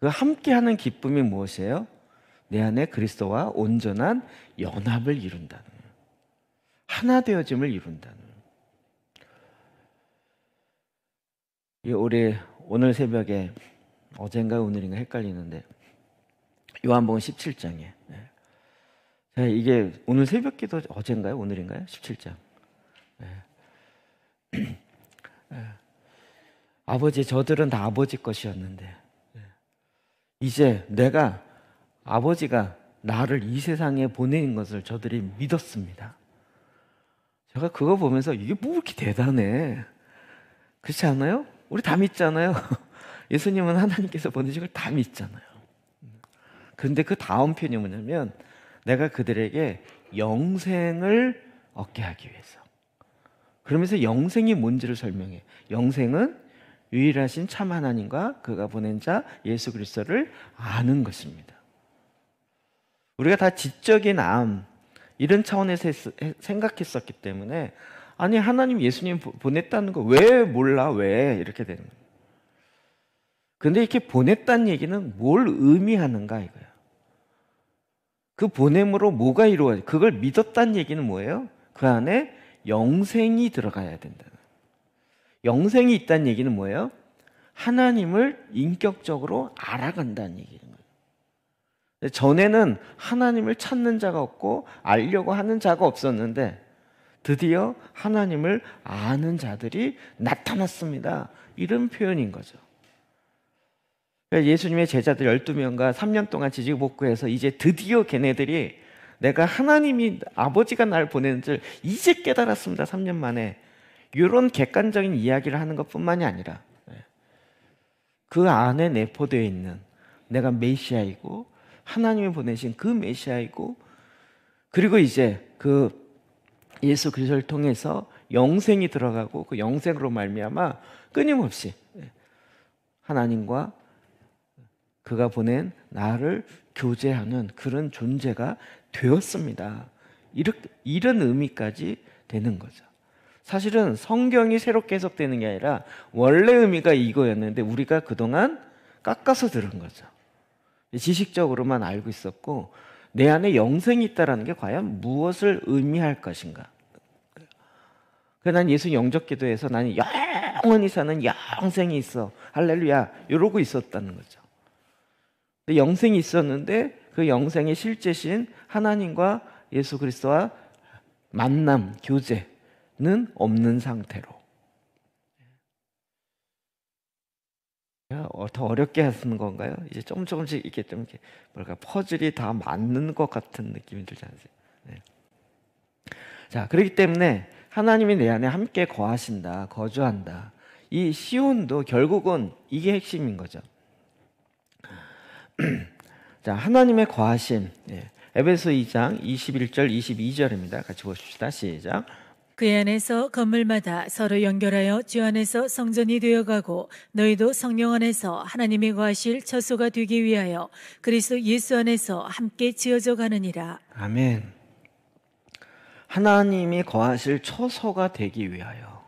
그 함께 하는 기쁨이 무엇이에요? 내 안에 그리스도와 온전한 연합을 이룬다는 하나 되어짐을 이룬다는. 우리 오늘 새벽에 어젠가 오늘인가 헷갈리는데 요한복음 17장에 예. 이게 오늘 새벽기도 어젠가요 오늘인가요 17장 예. <clears throat> 예. 아버지 저들은 다 아버지 것이었는데 이제 내가 아버지가 나를 이 세상에 보낸 것을 저들이 믿었습니다. 제가 그거 보면서 이게 뭐 이렇게 대단해. 그렇지 않아요? 우리 다 믿잖아요. <laughs> 예수님은 하나님께서 보내신 걸 다 믿잖아요. 그런데 그 다음 표현이 뭐냐면 내가 그들에게 영생을 얻게 하기 위해서. 그러면서 영생이 뭔지를 설명해. 영생은 유일하신 참 하나님과 그가 보낸 자 예수 그리스도를 아는 것입니다. 우리가 다 지적인 암, 이런 차원에서 생각했었기 때문에 아니 하나님 예수님 보냈다는 거 왜 몰라 왜 이렇게 되는 거예요. 근데 이렇게 보냈다는 얘기는 뭘 의미하는가 이거예그 보냄으로 뭐가 이루어져? 그걸 믿었다는 얘기는 뭐예요? 그 안에 영생이 들어가야 된다. 영생이 있다는 얘기는 뭐예요? 하나님을 인격적으로 알아간다는 얘기예요. 전에는 하나님을 찾는 자가 없고 알려고 하는 자가 없었는데 드디어 하나님을 아는 자들이 나타났습니다. 이런 표현인 거죠. 그러니까 예수님의 제자들 12명과 3년 동안 지지복구해서 고 이제 드디어 걔네들이 내가 하나님이 아버지가 날 보내는 줄 이제 깨달았습니다. 3년 만에. 이런 객관적인 이야기를 하는 것뿐만이 아니라 네. 그 안에 내포되어 있는 내가 메시아이고 하나님이 보내신 그 메시아이고 그리고 이제 그 예수 그리스도를 통해서 영생이 들어가고 그 영생으로 말미암아 끊임없이 하나님과 그가 보낸 나를 교제하는 그런 존재가 되었습니다. 이렇게, 이런 의미까지 되는 거죠. 사실은 성경이 새롭게 해석되는 게 아니라 원래 의미가 이거였는데 우리가 그동안 깎아서 들은 거죠. 지식적으로만 알고 있었고 내 안에 영생이 있다라는 게 과연 무엇을 의미할 것인가? 그난 예수 영접 기도에서 나는 영원히 사는 영생이 있어. 할렐루야. 이러고 있었다는 거죠. 근데 영생이 있었는데 그 영생의 실제신 하나님과 예수 그리스도와 만남, 교제는 없는 상태로 어, 더 어렵게 하는 건가요? 이제 조금 조금씩 이렇게 좀 이렇게 뭐랄까 퍼즐이 다 맞는 것 같은 느낌이 들지 않으세요? 네. 자 그렇기 때문에 하나님이 내 안에 함께 거하신다, 거주한다. 이 시온도 결국은 이게 핵심인 거죠. <clears throat> 자 하나님의 거하심. 예. 에베소 2장 21절 22절입니다. 같이 보십시다. 시작. 그 안에서 건물마다 서로 연결하여 주 안에서 성전이 되어가고 너희도 성령 안에서 하나님의 거하실 처소가 되기 위하여 그리스도 예수 안에서 함께 지어져 가느니라. 아멘. 하나님이 거하실 처소가 되기 위하여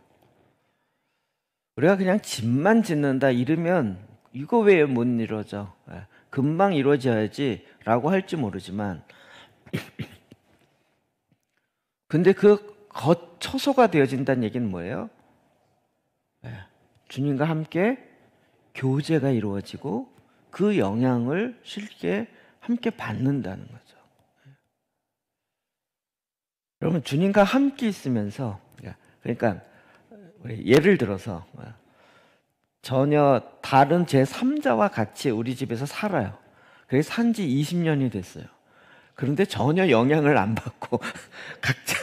우리가 그냥 집만 짓는다 이러면 이거 왜 못 이루어져? 예, 금방 이루어져야지라고 할지 모르지만 <clears throat> 근데 그 거처소가 되어진다는 얘기는 뭐예요? 네. 주님과 함께 교제가 이루어지고 그 영향을 실제 함께 받는다는 거죠. 여러분 주님과 함께 있으면서 그러니까 예를 들어서 전혀 다른 제 3자와 같이 우리 집에서 살아요. 그게 산지 20년이 됐어요. 그런데 전혀 영향을 안 받고 <laughs> 각자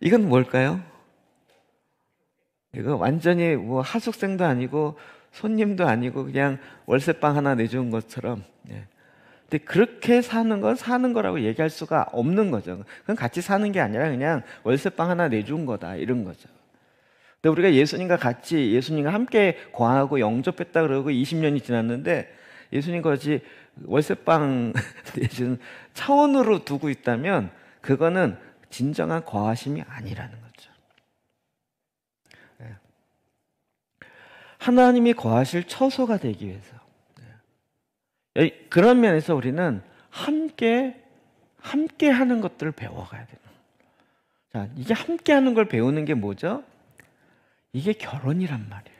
이건 뭘까요? 이거 완전히 뭐 하숙생도 아니고 손님도 아니고 그냥 월세방 하나 내준 것처럼. 예. 근데 그렇게 사는 건 사는 거라고 얘기할 수가 없는 거죠. 그건 같이 사는 게 아니라 그냥 월세방 하나 내준 거다 이런 거죠. 근데 우리가 예수님과 같이 예수님과 함께 거하고 영접했다 그러고 20년이 지났는데 예수님과 같 월세방 내준 차원으로 두고 있다면 그거는 진정한 과하심이 아니라는 거죠. 네. 하나님이 거하실 처소가 되기 위해서. 네. 그런 면에서 우리는 함께 함께 하는 것들을 배워가야 돼요. 자, 이게 함께 하는 걸 배우는 게 뭐죠? 이게 결혼이란 말이에요.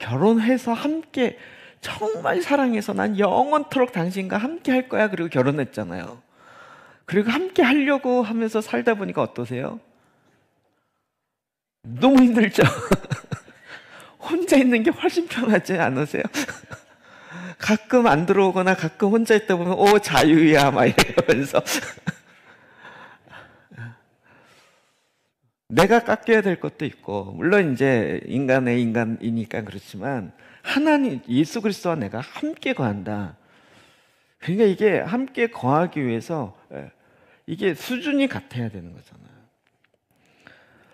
결혼해서 함께 정말 사랑해서 난 영원토록 당신과 함께 할 거야. 그리고 결혼했잖아요. 그리고 함께 하려고 하면서 살다 보니까 어떠세요? 너무 힘들죠? <laughs> 혼자 있는 게 훨씬 편하지 않으세요? <laughs> 가끔 안 들어오거나 가끔 혼자 있다 보면 오 자유야 막 이러면서 <laughs> 내가 깎여야 될 것도 있고 물론 이제 인간의 인간이니까 그렇지만 하나님 예수 그리스도와 내가 함께 거한다. 그러니까 이게 함께 거하기 위해서 예, 이게 수준이 같아야 되는 거잖아요.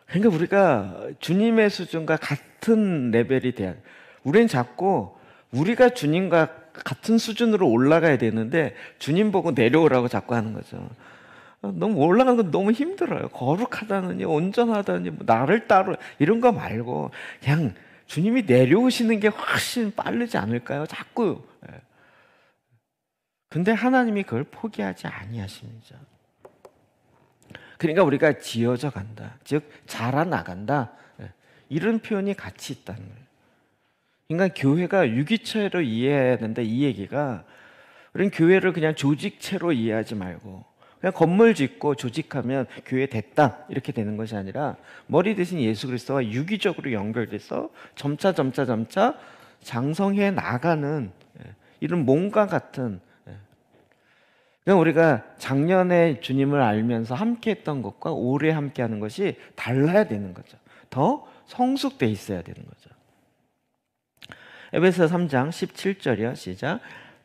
그러니까 우리가 주님의 수준과 같은 레벨이 돼야 우리는 자꾸 우리가 주님과 같은 수준으로 올라가야 되는데 주님 보고 내려오라고 자꾸 하는 거죠. 어, 너무 올라가는 건 너무 힘들어요. 거룩하다느니 온전하다느니 뭐 나를 따르 이런 거 말고 그냥 주님이 내려오시는 게 훨씬 빠르지 않을까요? 자꾸. 예. 근데 하나님이 그걸 포기하지 아니하십니다. 그러니까 우리가 지어져 간다. 즉 자라나간다. 예. 이런 표현이 같이 있다는 거예요. 그러니까 교회가 유기체로 이해해야 되는이 얘기가 우리는 교회를 그냥 조직체로 이해하지 말고 그냥 건물 짓고 조직하면 교회 됐다 이렇게 되는 것이 아니라 머리 대신 예수 그리스도와 유기적으로 연결돼서 점차 점차 점차 장성해 나가는 예, 이런 몸과 같은 그럼 우리가 작년에 주님을 알면서 함께 했던 것과 올해 함께 하는 것이 달라야 되는 거죠. 더 성숙돼 있어야 되는 거죠. 에베소 3장 17절이요. 시작.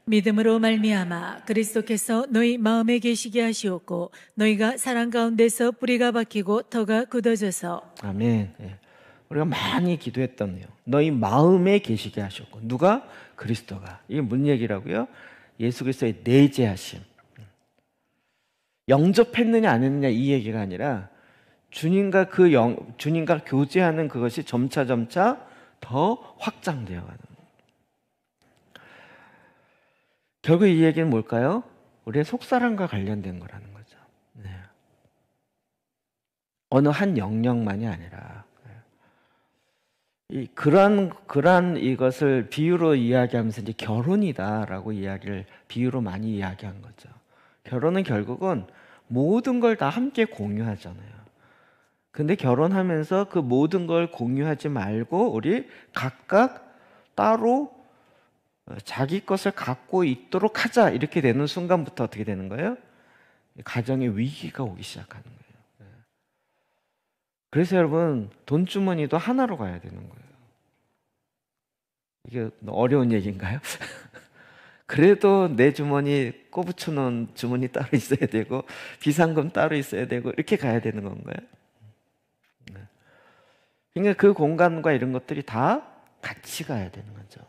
믿음으로 말미암아 그리스도께서 너희 마음에 계시게 하시옵고 너희가 사랑 가운데서 뿌리가 박히고 터가 굳어져서 아멘. 예. 우리가 많이 기도했던 요 너희 마음에 계시게 하시옵고 누가 그리스도가 이게 무슨 얘기라고요? 예수 그리스도의 내재하심. 영접했느냐 안 했느냐 이 얘기가 아니라 주님과 그 영, 주님과 교제하는 그것이 점차 점차 더 확장되어 가는 결국 이 얘기는 뭘까요? 우리의 속사람과 관련된 거라는 거죠. 네. 어느 한 영역만이 아니라 이 그런 그런 이것을 비유로 이야기하면서 이제 결혼이다라고 이야기를 비유로 많이 이야기한 거죠. 결혼은 결국은 모든 걸 다 함께 공유하잖아요. 근데 결혼하면서 그 모든 걸 공유하지 말고 우리 각각 따로 어, 자기 것을 갖고 있도록 하자 이렇게 되는 순간부터 어떻게 되는 거예요? 가정의 위기가 오기 시작하는 거예요. 네. 그래서 여러분 돈 주머니도 하나로 가야 되는 거예요. 이게 어려운 얘기인가요? <laughs> 그래도 내 주머니 꼬부쳐 놓은 주머니 따로 있어야 되고 비상금 따로 있어야 되고 이렇게 가야 되는 건가요? 그러니까 그 공간과 이런 것들이 다 같이 가야 되는 거죠.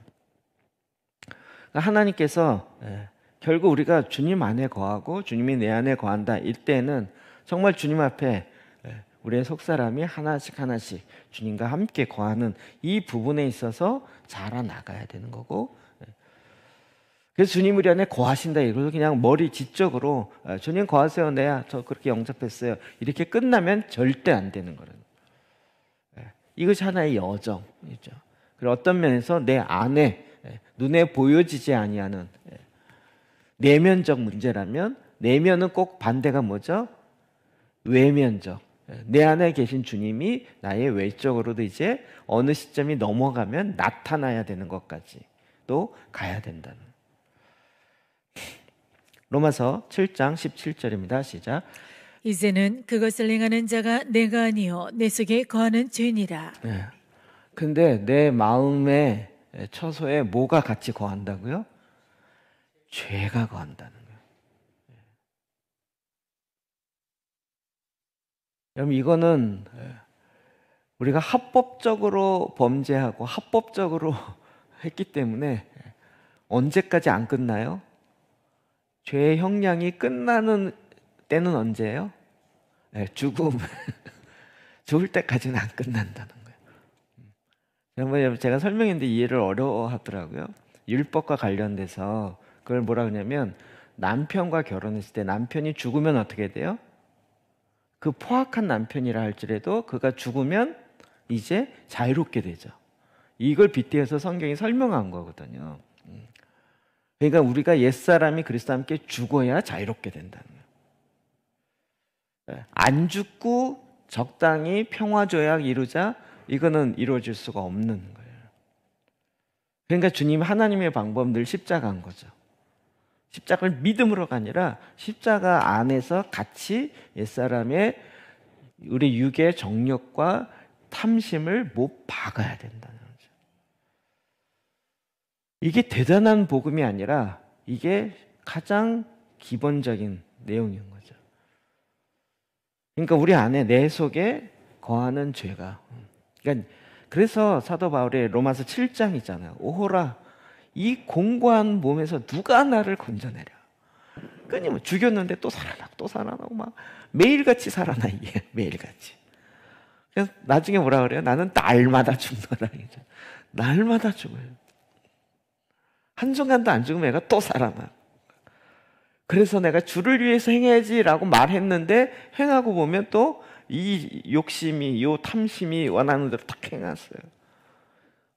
그러니까 하나님께서 예, 결국 우리가 주님 안에 거하고 주님이 내 안에 거한다 일때는 정말 주님 앞에 예, 우리의 속사람이 하나씩 하나씩 주님과 함께 거하는 이 부분에 있어서 자라나가야 되는 거고 그래서 주님 우리 안에 거하신다 이걸 그냥 머리 지적으로 아, 주님 거하세요. 내가 네, 저 그렇게 영접했어요. 이렇게 끝나면 절대 안 되는 거라 예, 이것이 하나의 여정이죠. 그리고 어떤 면에서 내 안에 예, 눈에 보여지지 아니하는 예, 내면적 문제라면 내면은 꼭 반대가 뭐죠? 외면적. 내 안에 계신 주님이 나의 외적으로도 이제 어느 시점이 넘어가면 나타나야 되는 것까지 또 가야 된다는 로마서 7장 17절입니다. 시작. 이제는 그것을 행하는 자가 내가 아니요 내 속에 거하는 죄니라. 네. 근데 내 마음의 처소에 뭐가 같이 거한다고요? 죄가 거한다는 거예요. 여러분 네. 이거는 네, 우리가 합법적으로 범죄하고 합법적으로 <laughs> 했기 때문에 언제까지 안 끝나요? 죄의 형량이 끝나는 때는 언제예요? 네, 죽음. <laughs> 죽을 때까지는 안 끝난다는 거예요. 지난번 음. 제가 설명했는데 이해를 어려워하더라고요. 율법과 관련돼서 그걸 뭐라 그러냐면 남편과 결혼했을 때 남편이 죽으면 어떻게 돼요? 그 포악한 남편이라 할지라도 그가 죽으면 이제 자유롭게 되죠. 이걸 빗대어서 성경이 설명한 거거든요. 그러니까 우리가 옛사람이 그리스도 와 함께 죽어야 자유롭게 된다는 거예요. 안 죽고 적당히 평화 조약 이루자 이거는 이루어질 수가 없는 거예요. 그러니까 주님 하나님의 방법 늘 십자가인 거죠. 십자가를 믿음으로가 아니라 십자가 안에서 같이 옛사람의 우리 육의 정력과 탐심을 못 박아야 된다는 이게 대단한 복음이 아니라 이게 가장 기본적인 내용인 거죠. 그러니까 우리 안에 내 속에 거하는 죄가. 그러니까 그래서 사도 바울의 로마서 7장이잖아요. 오호라 이 공고한 몸에서 누가 나를 건져내랴. 끊임없이 죽였는데 또 살아나고 또 살아나고 막 매일같이 살아나 이게 <laughs> 매일같이. 그래서 나중에 뭐라 그래요? 나는 날마다 죽이라 날마다 죽어요. 한순간도 안 죽으면 애가 또 살아나. 그래서 내가 주를 위해서 행해야지라고 말했는데 행하고 보면 또 이 욕심이, 요 탐심이 원하는 대로 탁 행했어요.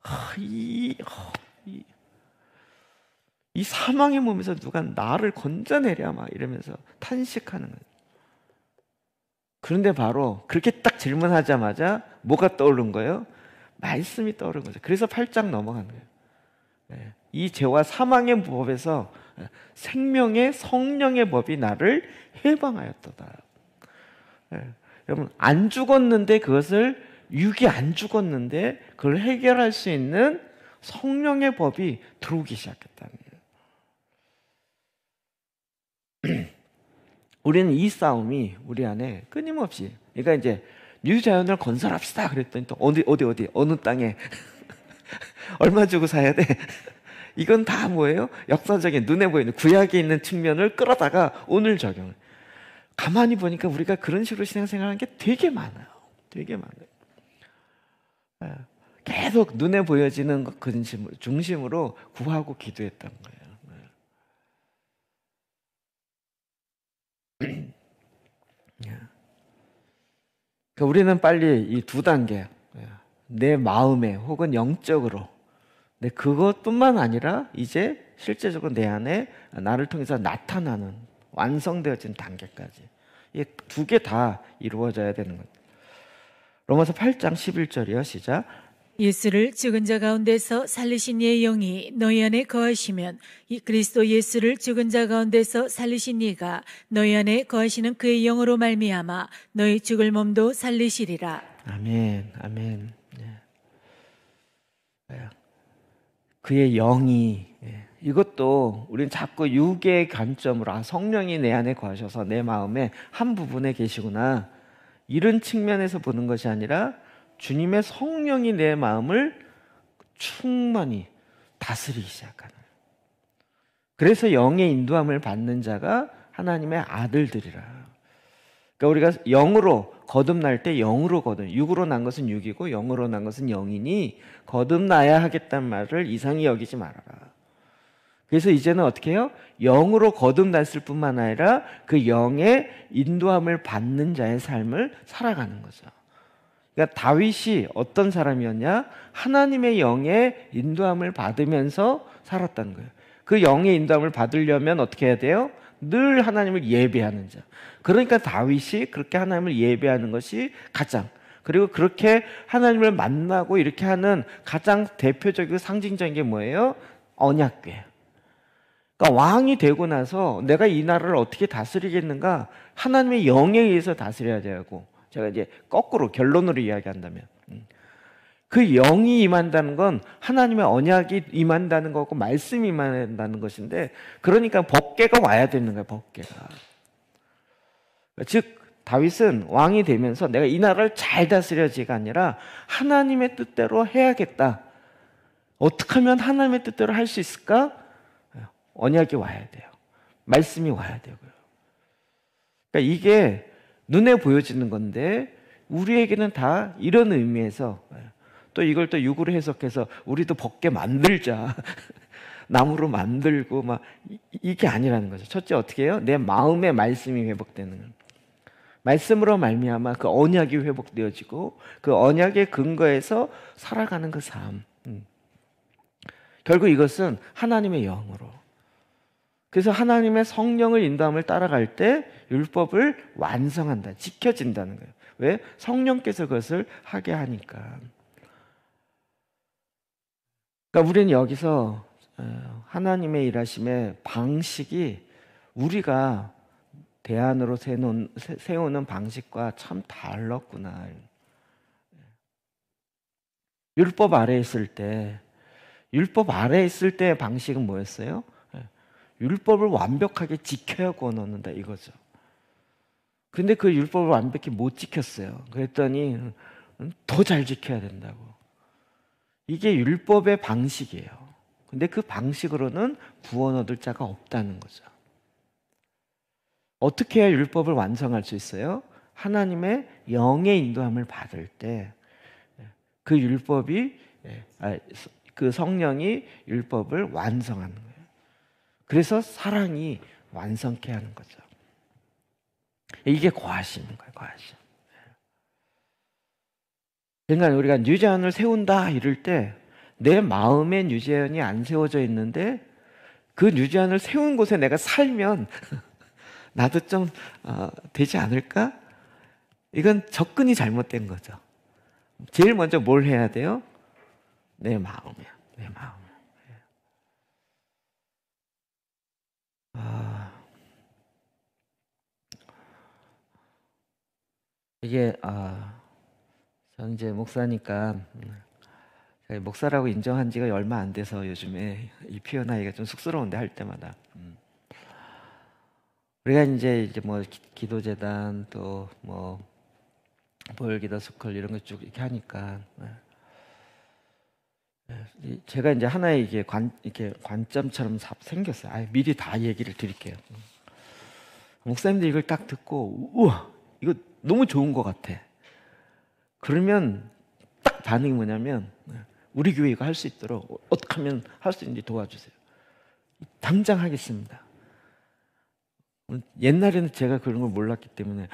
아, 이, 아, 이, 이 사망의 몸에서 누가 나를 건져내랴 막 이러면서 탄식하는 거예요. 그런데 바로 그렇게 딱 질문하자마자 뭐가 떠오른 거예요? 말씀이 떠오른 거죠. 그래서 8장 넘어가 거예요. 네. 이 죄와 사망의 법에서 생명의 성령의 법이 나를 해방하였도다. 예, 여러분 안 죽었는데 그것을 육이 안 죽었는데 그걸 해결할 수 있는 성령의 법이 들어오기 시작했다는 거예요. <clears throat> 우리는 이 싸움이 우리 안에 끊임없이 그러니까 이제 뉴자연을 건설합시다 그랬더니 또 어디 어디 어디 어느 땅에 <laughs> 얼마 주고 사야 돼? 이건 다 뭐예요? 역사적인 눈에 보이는 구약에 있는 측면을 끌어다가 오늘 적용을. 가만히 보니까 우리가 그런 식으로 신앙생활하는 게 되게 많아요. 되게 많아요. 예. 계속 눈에 보여지는 근심 중심으로 구하고 기도했던 거예요. 예. 예. 그러니까 우리는 빨리 이 두 단계 내 마음에 혹은 영적으로 근데 네, 그것뿐만 아니라 이제 실제적으로 내 안에 나를 통해서 나타나는 완성되어진 단계까지 이두개 다 이루어져야 되는 것. 로마서 8장 11절이요. 시작. 예수를 죽은 자 가운데서 살리신 이의 예 영이 너희 안에 거하시면 그리스도 예수를 죽은 자 가운데서 살리신 이가 너희 안에 거하시는 그의 영으로 말미암아 너희 죽을 몸도 살리시리라. 아멘. 아멘. 그의 영이 예, 이것도 우리는 자꾸 육의 관점으로 아 성령이 내 안에 거하셔서 내 마음의 한 부분에 계시구나 이런 측면에서 보는 것이 아니라 주님의 성령이 내 마음을 충만히 다스리기 시작하는 그래서 영의 인도함을 받는 자가 하나님의 아들들이라 그러니까 우리가 영으로 거듭날 때 영으로 거듭, 육으로 난 것은 육이고 영으로 난 것은 영이니 거듭나야 하겠다는 말을 이상히 여기지 말아라. 그래서 이제는 어떻게 해요? 영으로 거듭났을 뿐만 아니라 그 영의 인도함을 받는 자의 삶을 살아가는 거죠. 그러니까 다윗이 어떤 사람이었냐? 하나님의 영의 인도함을 받으면서 살았다는 거예요. 그 영의 인도함을 받으려면 어떻게 해야 돼요? 늘 하나님을 예배하는 자. 그러니까 다윗이 그렇게 하나님을 예배하는 것이 가장 그리고 그렇게 하나님을 만나고 이렇게 하는 가장 대표적이고 상징적인 게 뭐예요? 언약궤. 그러니까 왕이 되고 나서 내가 이 나라를 어떻게 다스리겠는가? 하나님의 영에 의해서 다스려야 되고 제가 이제 거꾸로 결론으로 이야기한다면 음. 그 영이 임한다는 건 하나님의 언약이 임한다는 거고 말씀이 임한다는 것인데 그러니까 법계가 와야 되는 거예요. 법계가. 즉 다윗은 왕이 되면서 내가 이 나라를 잘 다스려지가 아니라 하나님의 뜻대로 해야겠다. 어떻게 하면 하나님의 뜻대로 할 수 있을까? 언약이 와야 돼요. 말씀이 와야 되고요. 그러니까 이게 눈에 보여지는 건데 우리에게는 다 이런 의미에서 또 이걸 또 육으로 해석해서 우리도 벗게 만들자. <laughs> 나무로 만들고 막 이게 아니라는 거죠. 첫째 어떻게 해요? 내 마음의 말씀이 회복되는 말씀으로 말미암아 그 언약이 회복되어지고 그 언약의 근거에서 살아가는 그 삶. 음. 결국 이것은 하나님의 영으로. 그래서 하나님의 성령을 인도함을 따라갈 때 율법을 완성한다, 지켜진다는 거예요. 왜? 성령께서 그것을 하게 하니까. 그러니까 우리는 여기서 어, 하나님의 일하심의 방식이 우리가 대안으로 세놓은, 세우는 방식과 참 달랐구나. 율법 아래 있을 때, 율법 아래 있을 때의 방식은 뭐였어요? 율법을 완벽하게 지켜야 구원 얻는다 이거죠. 근데 그 율법을 완벽히 못 지켰어요. 그랬더니 더 잘 지켜야 된다고. 이게 율법의 방식이에요. 근데 그 방식으로는 구원 얻을 자가 없다는 거죠. 어떻게 해야 율법을 완성할 수 있어요? 하나님의 영의 인도함을 받을 때 그 율법이 예, 아, 그 성령이 율법을 완성하는 거예요. 그래서 사랑이 완성케 하는 거죠. 이게 과하시는 거예요. 과하시. 그러니까 우리가 뉴제언을 세운다 이럴 때 내 마음에 뉴제언이 안 세워져 있는데 그 뉴제언을 세운 곳에 내가 살면 나도 좀 어, 되지 않을까? 이건 접근이 잘못된 거죠. 제일 먼저 뭘 해야 돼요? 내 마음이야. 내 마음. 아, 이게 아, 전 이제 목사니까 음, 목사라고 인정한 지가 얼마 안 돼서 요즘에 이 표현하기가 좀 쑥스러운데 할 때마다 우리가 이제 이제 뭐 기도재단 또뭐 보혈기도 스컬 이런 것 쭉 이렇게 하니까 예. 예, 제가 이제 하나의 이게 관 이렇게 관점처럼 생겼어요. 아, 미리 다 얘기를 드릴게요. 음. 목사님들 이걸 딱 듣고 우와 이거 너무 좋은 것 같아. 그러면 딱 반응이 뭐냐면 예, 우리 교회가 할 수 있도록 어떻게 하면 할 수 있는지 도와주세요. 당장 하겠습니다. 옛날에는 제가 그런 걸 몰랐기 때문에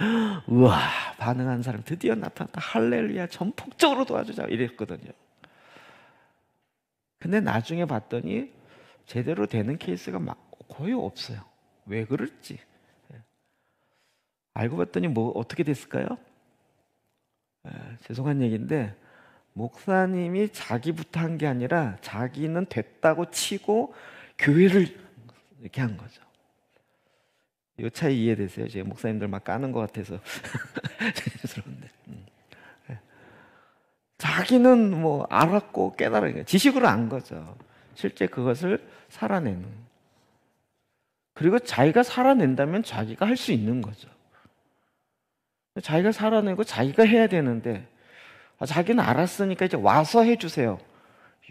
우와 반응한 사람 드디어 나타났다 할렐루야 전폭적으로 도와주자 이랬거든요. 근데 나중에 봤더니 제대로 되는 케이스가 거의 없어요. 왜 그럴지 예. 알고 봤더니 뭐 어떻게 됐을까요? 에, 예, 죄송한 얘기인데 목사님이 자기부터 한 게 아니라 자기는 됐다고 치고 교회를 이렇게 한 거죠. 이 차이 이해되세요? 제 목사님들 막 까는 것 같아서 <laughs> 죄송한데 음. 네. 자기는 뭐 알았고 깨달은 지식으로 안 거죠. 실제 그것을 살아내는 그리고 자기가 살아낸다면 자기가 할 수 있는 거죠. 자기가 살아내고 자기가 해야 되는데 아, 자기는 알았으니까 이제 와서 해주세요.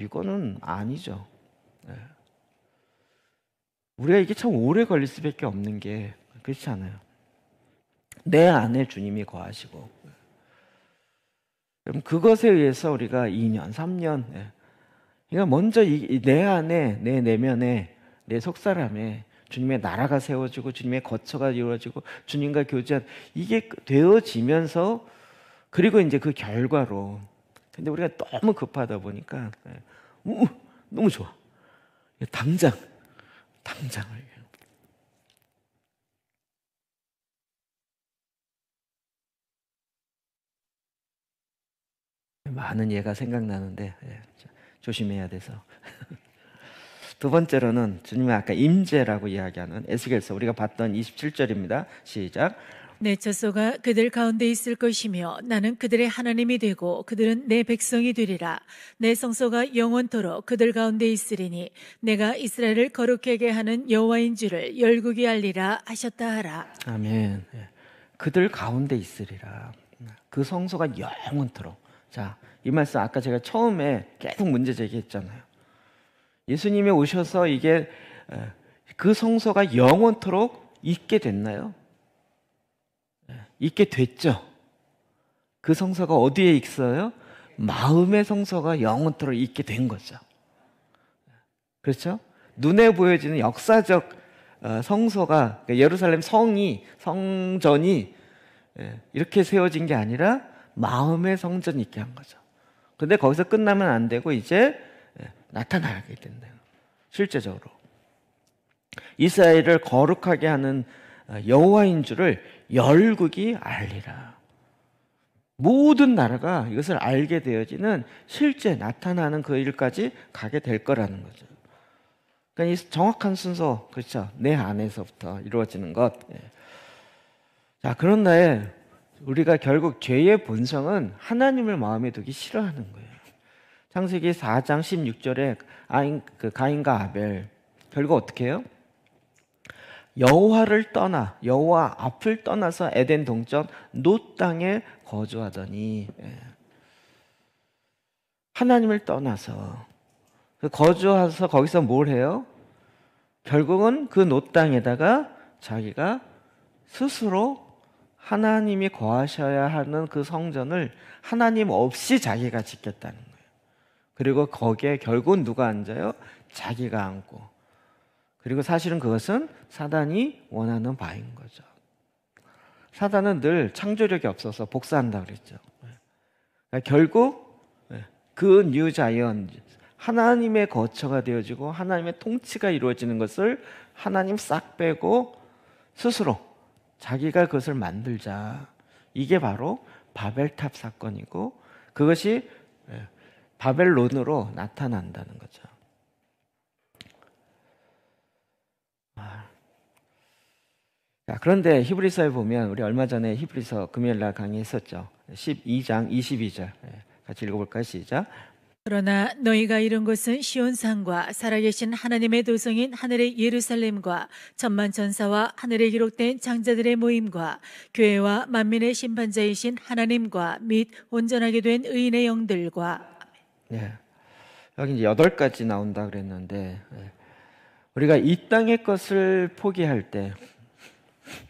이거는 아니죠. 네. 우리가 이게 참 오래 걸릴 수밖에 없는 게 그렇지 않아요. 내 안에 주님이 거하시고 그럼 그것에 의해서 우리가 2년, 3년 예. 그러니까 먼저 이, 내 안에, 내 내면에, 내 속사람에 주님의 나라가 세워지고 주님의 거처가 이루어지고 주님과 교제한 이게 되어지면서 그리고 이제 그 결과로 근데 우리가 너무 급하다 보니까 예. 우, 너무 좋아 당장 당장을. 많은 예가 생각나는데 예, 조심해야 돼서 <laughs> 두 번째로는 주님의 아까 임재라고 이야기하는 에스겔서 우리가 봤던 27절입니다. 시작 내 처소가 그들 가운데 있을 것이며 나는 그들의 하나님이 되고 그들은 내 백성이 되리라. 내 성소가 영원토록 그들 가운데 있으리니 내가 이스라엘을 거룩하게 하는 여호와인 줄을 열국이 알리라 하셨다 하라. 아멘. 예. 그들 가운데 있으리라. 그 성소가 영원토록. 자, 이 말씀 아까 제가 처음에 계속 문제 제기했잖아요. 예수님이 오셔서 이게 그 성소가 영원토록 있게 됐나요? 있게 됐죠. 그 성서가 어디에 있어요? 마음의 성서가 영원토록 있게 된 거죠. 그렇죠? 눈에 보여지는 역사적 어, 성서가 그러니까 예루살렘 성이 성전이 예, 이렇게 세워진 게 아니라 마음의 성전이 있게 한 거죠. 근데 거기서 끝나면 안 되고 이제 예, 나타나게 된다. 실제적으로 이스라엘을 거룩하게 하는 어, 여호와인 줄을 열국이 알리라. 모든 나라가 이것을 알게 되어지는 실제 나타나는 그 일까지 가게 될 거라는 거죠. 그러니까 이 정확한 순서, 그렇죠. 내 안에서부터 이루어지는 것. 예. 자, 그런 날 우리가 결국 죄의 본성은 하나님을 마음에 두기 싫어하는 거예요. 창세기 4장 16절에 아인, 그 가인과 아벨, 결국 어떻게 해요? 여호와를 떠나 여호와 앞을 떠나서 에덴 동쪽 노 땅에 거주하더니 예. 하나님을 떠나서 그 거주해서 거기서 뭘 해요? 결국은 그 노 땅에다가 자기가 스스로 하나님이 거하셔야 하는 그 성전을 하나님 없이 자기가 짓겠다는 거예요. 그리고 거기에 결국 누가 앉아요? 자기가 앉고 그리고 사실은 그것은 사단이 원하는 바인 거죠. 사단은 늘 창조력이 없어서 복사한다 그랬죠. 네. 그러니까 결국 네, 그뉴 자이언 하나님의 거처가 되어지고 하나님의 통치가 이루어지는 것을 하나님 싹 빼고 스스로 자기가 그것을 만들자. 이게 바로 바벨탑 사건이고 그것이 네, 바벨론으로 나타난다는 거죠. 자, 그런데 히브리서에 보면 우리 얼마 전에 히브리서 금요일 날 강의했었죠. 12장 22절. 예, 같이 읽어볼까요? 시작. 그러나 너희가 이런 것은 시온산과 살아계신 하나님의 도성인 하늘의 예루살렘과 천만 천사와 하늘에 기록된 장자들의 모임과 교회와 만민의 심판자이신 하나님과 및 온전하게 된 의인의 영들과 네. 여기 이제 여덟 가지 나온다 그랬는데 예. 우리가 이 땅의 것을 포기할 때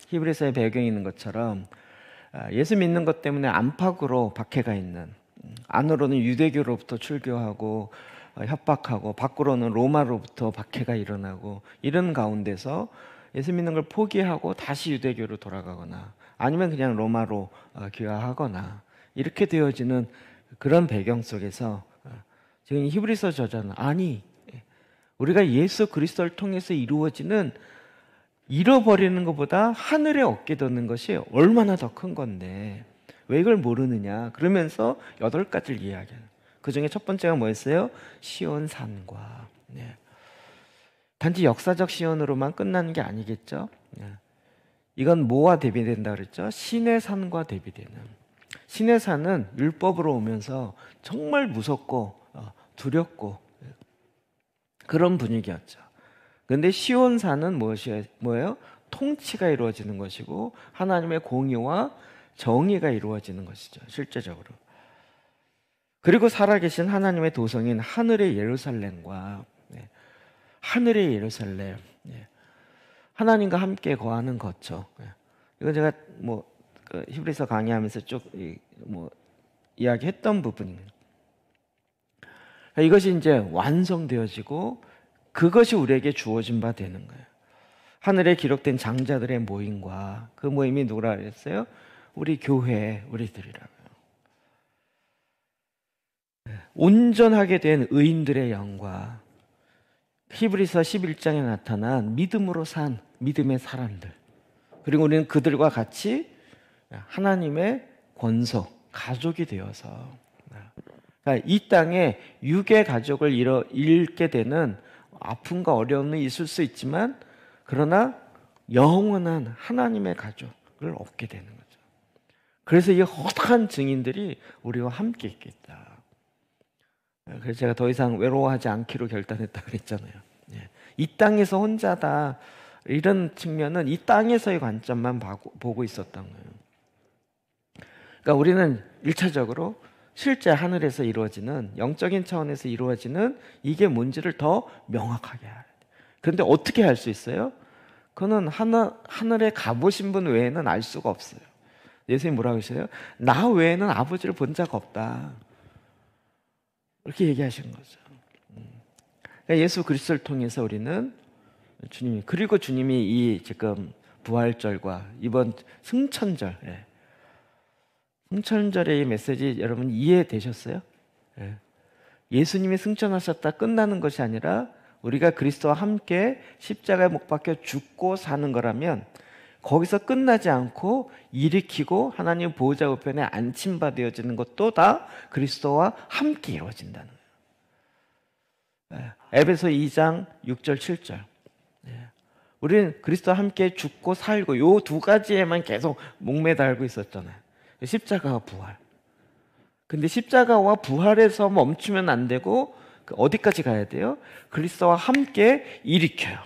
히브리서의 배경이 있는 것처럼 아, 예수 믿는 것 때문에 안팎으로 박해가 있는 안으로는 유대교로부터 출교하고 어, 협박하고 밖으로는 로마로부터 박해가 일어나고 이런 가운데서 예수 믿는 걸 포기하고 다시 유대교로 돌아가거나 아니면 그냥 로마로 어, 귀화하거나 이렇게 되어지는 그런 배경 속에서 어, 지금 히브리서 저자는 아니 우리가 예수 그리스도를 통해서 이루어지는 잃어버리는 것보다 하늘에 얻게 되는 것이 얼마나 더 큰 건데 왜 이걸 모르느냐 그러면서 여덟 가지를 이야기하는 그 중에 첫 번째가 뭐였어요? 시온산과 네. 단지 역사적 시온으로만 끝나는 게 아니겠죠 네. 이건 뭐와 대비된다 그랬죠? 신의 산과 대비되는 신의 산은 율법으로 오면서 정말 무섭고 어, 두렵고 네. 그런 분위기였죠 근데 시온산은 무엇이에요? 통치가 이루어지는 것이고 하나님의 공의와 정의가 이루어지는 것이죠. 실제적으로. 그리고 살아계신 하나님의 도성인 하늘의 예루살렘과 네. 하늘의 예루살렘 네. 하나님과 함께 거하는 거죠. 네. 이건 제가 뭐그 히브리서 강의하면서 쭉뭐 이야기했던 부분입니다. 그러니까 이것이 이제 완성되어지고 그것이 우리에게 주어진 바 되는 거예요. 하늘에 기록된 장자들의 모임과 그 모임이 누구라 그랬어요? 우리 교회, 우리들이라고요. 온전하게 된 의인들의 영과 히브리서 11장에 나타난 믿음으로 산 믿음의 사람들. 그리고 우리는 그들과 같이 하나님의 권속, 가족이 되어서 그러니까 이 땅에 육의 가족을 잃게 되는 아픔과 어려움이 있을 수 있지만 그러나 영원한 하나님의 가족을 얻게 되는 거죠. 그래서 이 허다한 증인들이 우리와 함께 있겠다. 그래서 제가 더 이상 외로워하지 않기로 결단했다 그랬잖아요. 예. 이 땅에서 혼자다 이런 측면은 이 땅에서의 관점만 보고 있었던 거예요. 그러니까 우리는 일차적으로 실제 하늘에서 이루어지는 영적인 차원에서 이루어지는 이게 뭔지를 더 명확하게 알아야 돼 그런데 어떻게 알수 있어요? 그는 하늘, 하늘에 가보신 분 외에는 알 수가 없어요. 예수님 네, 뭐라고 하셔요? 나 외에는 아버지를 본적 없다. 이렇게 얘기하신 거죠. 음. 그러니까 예수 그리스도를 통해서 우리는 주님이 그리고 주님이 이 지금 부활절과 이번 승천절 예, 승천절의 메시지 여러분 이해되셨어요? 예. 예수님이 승천하셨다 끝나는 것이 아니라 우리가 그리스도와 함께 십자가에 못 박혀 죽고 사는 거라면 거기서 끝나지 않고 일으키고 하나님 보호자 우편에 안침 받아지는 것도 다 그리스도와 함께 이루어진다는 거예요. 예. 에베소 2장 6절 7절. 예. 우리는 그리스도와 함께 죽고 살고 요 두 가지에만 계속 목매달고 있었잖아요. 십자가와 부활. 근데 십자가와 부활에서 멈추면 안 되고 그 어디까지 가야 돼요? 그리스도와 함께 일으켜요.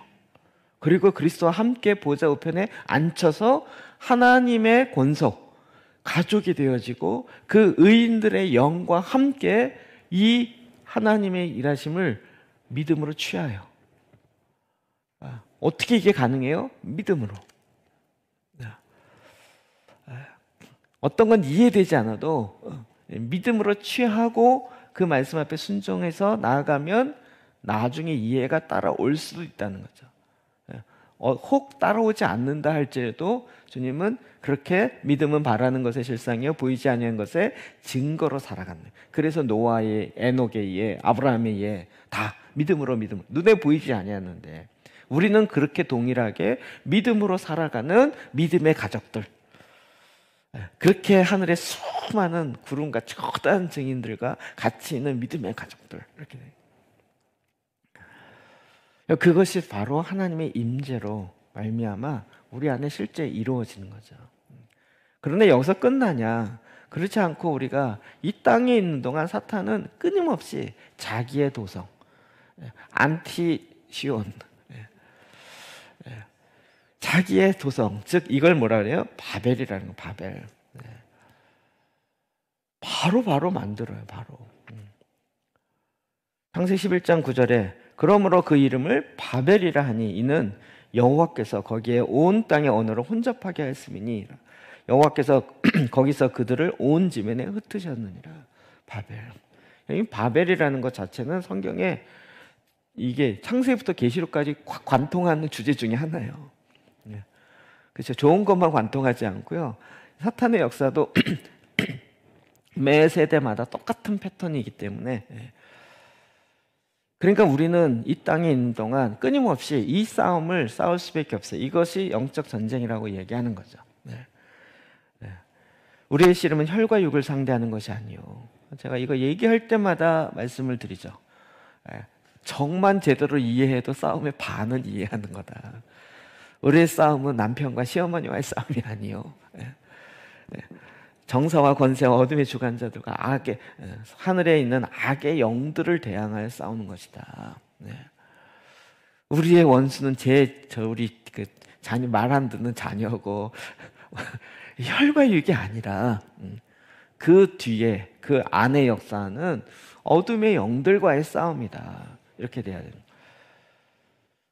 그리고 그리스도와 함께 보좌 우편에 앉혀서 하나님의 권속, 가족이 되어지고 그 의인들의 영과 함께 이 하나님의 일하심을 믿음으로 취하여. 아, 어떻게 이게 가능해요? 믿음으로. 어떤 건 이해되지 않아도 어, 믿음으로 취하고 그 말씀 앞에 순종해서 나아가면 나중에 이해가 따라올 수도 있다는 거죠. 예, 어, 혹 따라오지 않는다 할지라도 주님은 그렇게 믿음은 바라는 것에 실상이요 보이지 않는 것에 증거로 살아가는 그래서 노아의 에녹의 예 아브라함의 예다 믿음으로 믿음 눈에 보이지 않았는데 우리는 그렇게 동일하게 믿음으로 살아가는 믿음의 가족들 그렇게 하늘에 수많은 구름과 적다한 증인들과 같이 있는 믿음의 가족들 이렇게 그것이 바로 하나님의 임재로 말미암아 우리 안에 실제 이루어지는 거죠. 그런데 여기서 끝나냐? 그렇지 않고 우리가 이 땅에 있는 동안 사탄은 끊임없이 자기의 도성, 안티시온, 자기의 도성, 즉 이걸 뭐라 그래요? 바벨이라는 거, 바벨. 네. 바로 바로 만들어요, 바로. 음. 창세기 11장 9절에 그러므로 그 이름을 바벨이라 하니 이는 여호와께서 거기에 온 땅의 언어를 혼잡하게 하였음이니 여호와께서 <clears throat> 거기서 그들을 온 지면에 흩으셨느니라 바벨. 이 바벨이라는 것 자체는 성경에 이게 창세부터 계시록까지 관통하는 주제 중에 하나예요. 예. 그렇죠. 좋은 것만 관통하지 않고요. 사탄의 역사도 <clears throat> 매 세대마다 똑같은 패턴이기 때문에 예. 그러니까 우리는 이 땅에 있는 동안 끊임없이 이 싸움을 싸울 수밖에 없어요. 이것이 영적 전쟁이라고 얘기하는 거죠. 네. 네. 우리의 씨름은 혈과 육을 상대하는 것이 아니요. 제가 이거 얘기할 때마다 말씀을 드리죠. 예. 정만 제대로 이해해도 싸움의 반은 이해하는 거다. 우리의 싸움은 남편과 시어머니와의 싸움이 아니요. 예. 예. 정사와 권세와 어둠의 주관자들과 악의 예, 하늘에 있는 악의 영들을 대항하여 싸우는 것이다. 우리의 원수는 제 저 우리 그 자녀 말 안 듣는 자녀고 <laughs> 혈과 육이 아니라 음, 그 뒤에 그 안의 역사는 어둠의 영들과의 싸움이다. 이렇게 돼야 됩니다.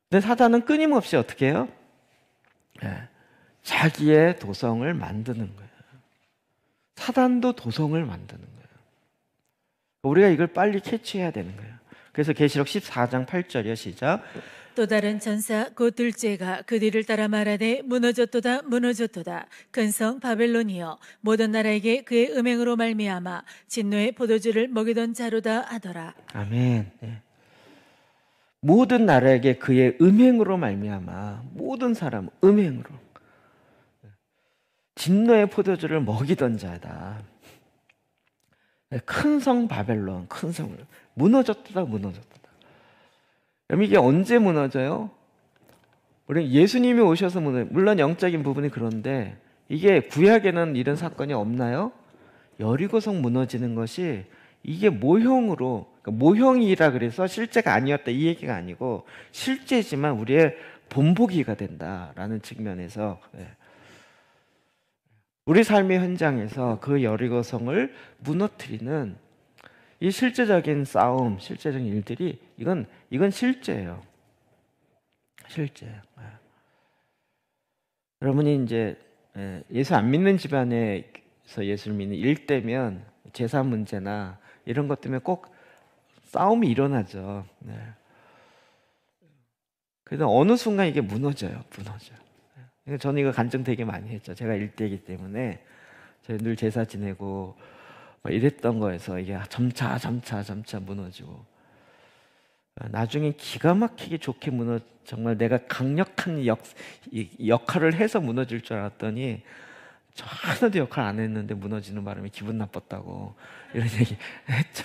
근데 사단은 끊임없이 어떻게 해요? 예. 자기의 도성을 만드는 거예요. 사단도 도성을 만드는 거예요. 우리가 이걸 빨리 캐치해야 되는 거예요. 그래서 계시록 14장 8절이요 시작. 또 다른 천사 곧 그 둘째가 그 뒤를 따라 말하되 무너졌도다 무너졌도다 큰 성 바벨론이여 모든 나라에게 그의 음행으로 말미암아 진노의 포도주를 먹이던 자로다 하더라. 아멘. 네. 모든 나라에게 그의 음행으로 말미암아 모든 사람 음행으로 진노의 포도주를 먹이던 자다. 큰 성 바벨론, 큰 성을 무너졌다, 무너졌다. 그럼 이게 언제 무너져요? 우리 예수님이 오셔서 무너. 물론 영적인 부분이 그런데 이게 구약에는 이런 사건이 없나요? 여리고성 무너지는 것이 이게 모형으로 그러니까 모형이라 그래서 실제가 아니었다 이 얘기가 아니고 실제지만 우리의 본보기가 된다라는 측면에서 예. 우리 삶의 현장에서 그 여리고성을 무너뜨리는 이 실제적인 싸움, 실제적인 일들이 이건 이건 실제예요. 실제. 예. 여러분이 이제 예, 예수 안 믿는 집안에서 예수를 믿는 일때면 재산 문제나 이런 것 때문에 꼭 싸움이 일어나죠. 네. 그래서 어느 순간 이게 무너져요, 무너져. 네. 저는 이거 간증 되게 많이 했죠. 제가 일대기 때문에 늘 제사 지내고 이랬던 거에서 이게 아, 점차 점차 점차 무너지고 나중에 기가 막히게 좋게 무너 정말 내가 강력한 역 역할을 해서 무너질 줄 알았더니 하나 역할 안 했는데 무너지는 바람에 기분 나빴다고 이런 얘기 했죠.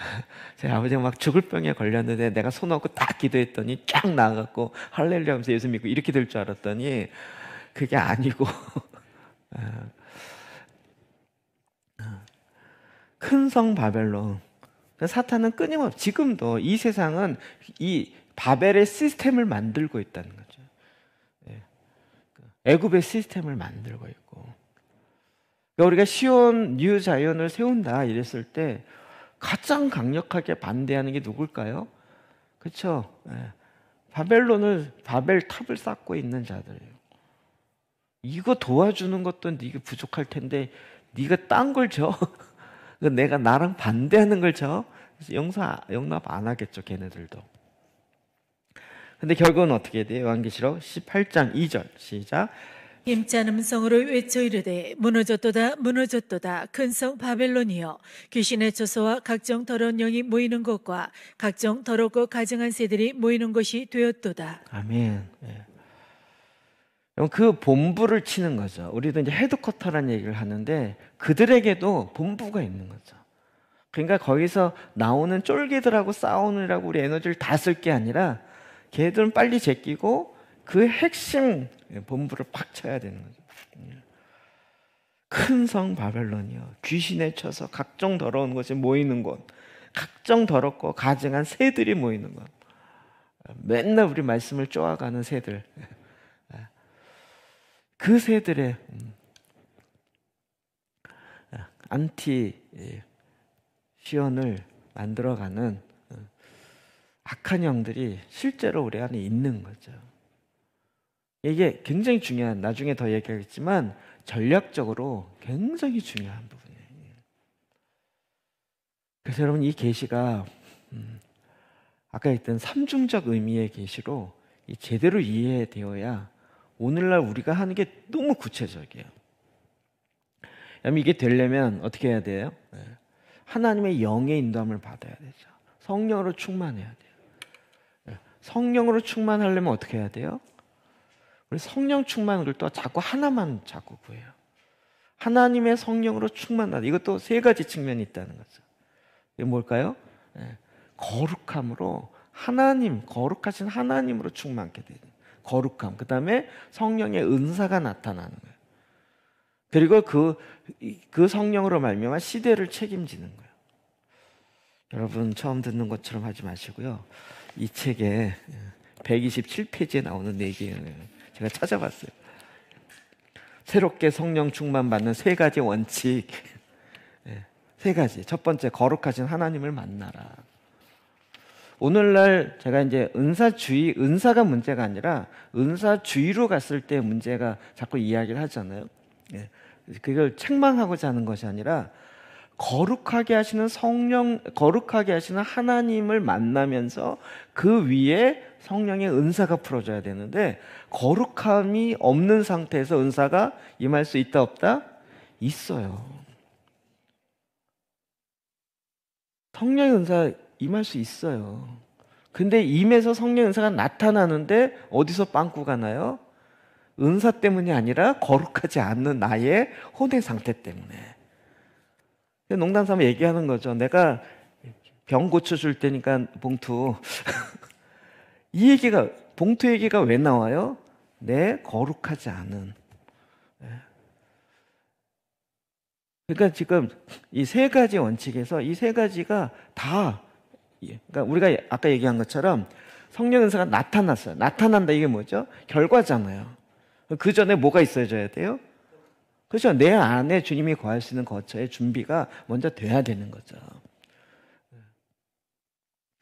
<laughs> 제 아버지가 막 죽을 병에 걸렸는데 내가 손 얹고 딱 기도했더니 쫙 나아갔고 할렐루야 하면서 예수 믿고 이렇게 될 줄 알았더니 그게 아니고 <laughs> 아. 아. 큰성 바벨론 그러니까 사탄은 끊임없이 지금도 이 세상은 이 바벨의 시스템을 만들고 있다는 거죠. 예. 그러니까 애굽의 시스템을 만들고 있고 그러니까 우리가 시온 뉴 자연을 세운다 이랬을 때 가장 강력하게 반대하는 게 누굴까요? 그렇죠. 바벨론을 바벨 탑을 쌓고 있는 자들이에요. 이거 도와주는 것도 네가 부족할 텐데 네가 딴 걸 줘. <laughs> 내가 나랑 반대하는 걸 줘. 그사 영납 안 하겠죠, 걔네들도. 근데 결국은 어떻게 돼요? 요한시록 18장 2절 시작. 힘찬 음성으로 외쳐 이르되 무너졌도다 무너졌도다 큰 성 바벨론이여 귀신의 초소와 각종 더러운 영이 모이는 곳과 각종 더럽고 가증한 새들이 모이는 곳이 되었도다. 아멘. 예. 그 본부를 치는 거죠. 우리도 이제 헤드쿼터라는 얘기를 하는데 그들에게도 본부가 있는 거죠. 그러니까 거기서 나오는 쫄개들하고 싸우느라고 우리 에너지를 다 쓸 게 아니라 걔들은 빨리 제끼고 그 핵심 예, 본부를 팍 쳐야 되는 거죠. 예. 큰성 바벨론이요. 귀신에 쳐서 각종 더러운 것이 모이는 곳. 각종 더럽고 가증한 새들이 모이는 곳. 맨날 우리 말씀을 쪼아가는 새들. 예. 그 새들의 음, 안티 시언을 만들어가는 악한 영들이 실제로 우리 안에 있는 거죠. 이게 굉장히 중요한 나중에 더 얘기하겠지만 전략적으로 굉장히 중요한 부분이에요. 그래서 여러분 이 계시가 음, 아까 했던 삼중적 의미의 계시로 제대로 이해되어야 오늘날 우리가 하는 게 너무 구체적이에요. 그럼 이게 되려면 어떻게 해야 돼요? 네. 하나님의 영의 인도함을 받아야 되죠. 성령으로 충만해야 돼요. 네. 성령으로 충만하려면 어떻게 해야 돼요? 우리 성령 충만을 또 자꾸 하나만 자꾸 구해요. 하나님의 성령으로 충만하다. 이것도 세 가지 측면이 있다는 거죠. 이게 뭘까요? 예, 거룩함으로 하나님, 거룩하신 하나님으로 충만하게 되는 거룩함. 그 다음에 성령의 은사가 나타나는 거예요. 그리고 그, 그 성령으로 말미암아 시대를 책임지는 거예요. 여러분 처음 듣는 것처럼 하지 마시고요. 이 책에 127페이지에 예, 나오는 내기는 제가 찾아봤어요. 새롭게 성령 충만 받는 세 가지 원칙. 예, 세 가지. 첫 번째, 거룩하신 하나님을 만나라. 오늘날 제가 이제 은사주의, 은사가 문제가 아니라 은사주의로 갔을 때 문제가 자꾸 이야기를 하잖아요. 예, 그걸 책망하고자 하는 것이 아니라 거룩하게 하시는 성령, 거룩하게 하시는 하나님을 만나면서 그 위에 성령의 은사가 풀어져야 되는데 거룩함이 없는 상태에서 은사가 임할 수 있다 없다? 있어요. 성령의 은사 임할 수 있어요. 근데 임에서 성령 의 은사가 나타나는데 어디서 빵꾸가 나요? 은사 때문이 아니라 거룩하지 않는 나의 혼의 상태 때문에. 농담 삼아 얘기하는 거죠. 내가 병 고쳐줄 테니까 봉투. <laughs> 이 얘기가, 봉투 얘기가 왜 나와요? 내 거룩하지 않은. 예. 그러니까 지금 이 세 가지 원칙에서 이 세 가지가 다, 예, 그러니까 우리가 아까 얘기한 것처럼 성령 은사가 나타났어요. 나타난다 이게 뭐죠? 결과잖아요. 그 전에 뭐가 있어야 돼요? 그렇죠. 내 안에 주님이 거할 수 있는 거처의 준비가 먼저 돼야 되는 거죠.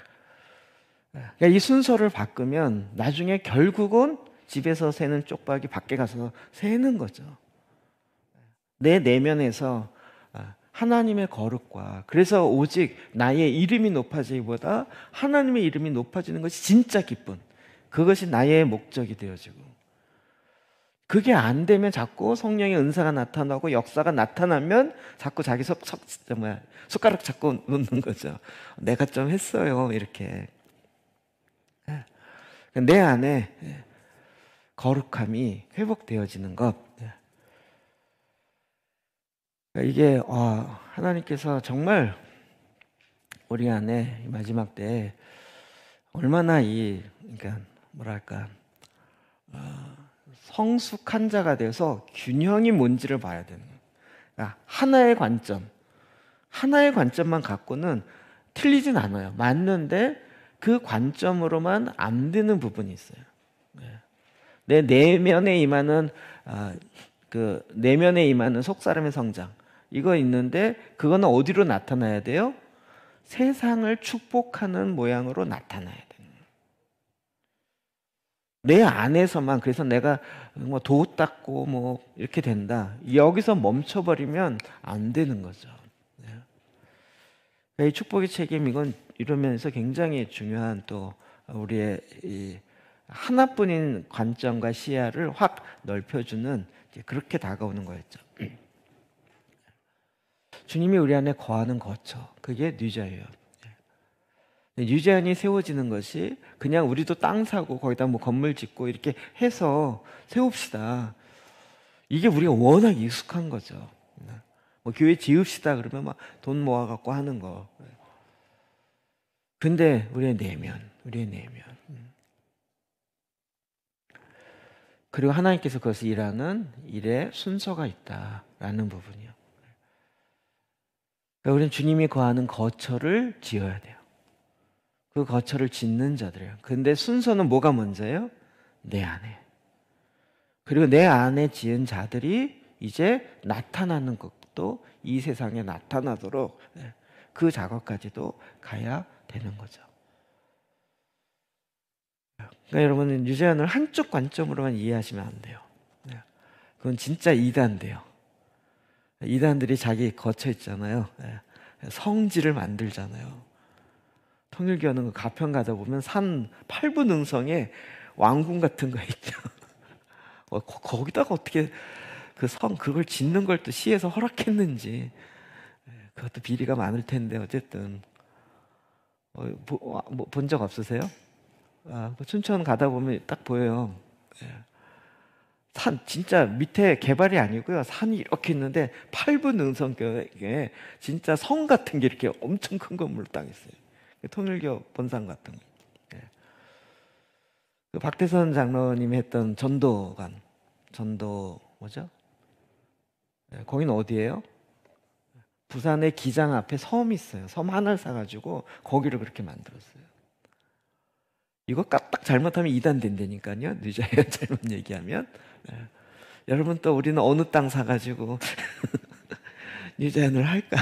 예. 그러니까 이 순서를 바꾸면 나중에 결국은 집에서 새는 쪽박이 밖에 가서 새는 거죠. 내 내면에서 아, 하나님의 거룩과 그래서 오직 나의 이름이 높아지기보다 하나님의 이름이 높아지는 것이 진짜 기쁨. 그것이 나의 목적이 되어지고 그게 안 되면 자꾸 성령의 은사가 나타나고 역사가 나타나면 자꾸 자기 속, 속, 뭐야, 손가락 자꾸 놓는 거죠. 내가 좀 했어요. 이렇게. 예. 내 안에 예, 거룩함이 회복되어지는 것. 예. 그러니까 이게, 어, 하나님께서 정말 우리 안에 마지막 때 얼마나 이, 그러니까, 뭐랄까, 어, 성숙한 자가 돼서 균형이 뭔지를 봐야 되는 거예요. 하나의 관점, 하나의 관점만 갖고는 틀리진 않아요. 맞는데 그 관점으로만 안 되는 부분이 있어요. 네. 내 내면에 임하는 아, 그 내면에 임하는 속사람의 성장 이거 있는데 그거는 어디로 나타나야 돼요? 세상을 축복하는 모양으로 나타나요. 내 안에서만 그래서 내가 뭐 도우 닦고 뭐 이렇게 된다. 여기서 멈춰버리면 안 되는 거죠. 네. 이 축복의 책임 이건 이러면서 굉장히 중요한 또 우리의 이 하나뿐인 관점과 시야를 확 넓혀주는 그렇게 다가오는 거였죠. <clears throat> 주님이 우리 안에 거하는 거처 그게 뉴자예요. 유재현이 세워지는 것이 그냥 우리도 땅 사고 거기다 뭐 건물 짓고 이렇게 해서 세웁시다. 이게 우리가 워낙 익숙한 거죠. 네. 뭐 교회 지읍시다 그러면 막 돈 모아 갖고 하는 거. 네. 근데 우리의 내면, 우리의 내면. 음. 그리고 하나님께서 그것을 일하는 일에 순서가 있다라는 부분이요. 그러니까 우리는 주님이 거하는 거처를 지어야 돼요. 그 거처를 짓는 자들이에요. 근데 순서는 뭐가 먼저예요? 내 안에. 그리고 내 안에 지은 자들이 이제 나타나는 것도 이 세상에 나타나도록 예, 그 작업까지도 가야 되는 거죠. 그러니까 여러분은 유재환을 한쪽 관점으로만 이해하시면 안 돼요. 예, 그건 진짜 이단돼요. 이단들이 자기 거처 있잖아요. 예, 성질을 만들잖아요. 통일교 하는 거 가평 가다 보면 산8부능성에 왕궁 같은 거 있죠. <laughs> 어, 거기다가 어떻게 그 성 그걸 짓는 걸 또 시에서 허락했는지 예, 그것도 비리가 많을 텐데 어쨌든 어, 뭐, 본적 없으세요? 아, 뭐 춘천 가다 보면 딱 보여요. 예. 산 진짜 밑에 개발이 아니고요. 산이 이렇게 있는데 8분 능성교에 진짜 성 같은 게 이렇게 엄청 큰건물땅딱 있어요. 통일교 본상 같은 거. 예. 그 박태선 장로님이 했던 전도관, 전도 뭐죠? 예, 거기 어디예요? 부산의 기장 앞에 섬이 있어요. 섬 하나를 사가지고 거기를 그렇게 만들었어요. 이거 까딱 잘못하면 이단 된다니까요. <laughs> 늦어요. 잘못 얘기하면. 네. 여러분 또 우리는 어느 땅 사가지고 <laughs> 유자연을 할까?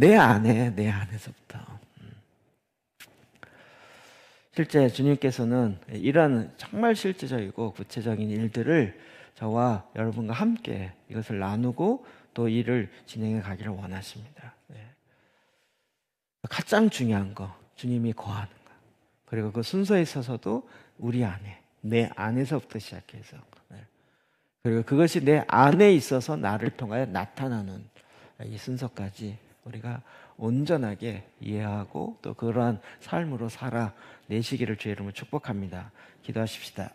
내 안에, 내 안에서부터. 음. 실제 주님께서는 이런 정말 실제적이고 구체적인 일들을 저와 여러분과 함께 이것을 나누고 또 일을 진행해 가기를 원하십니다. 네. 가장 중요한 거, 주님이 거하는 거. 그리고 그 순서에 있어서도 우리 안에, 내 안에서부터 시작해서. 네. 그리고 그것이 내 안에 있어서 나를 통하여 나타나는 이 순서까지 우리가 온전하게 이해하고 또 그러한 삶으로 살아내시기를 주의 이름으로 축복합니다. 기도하십시다.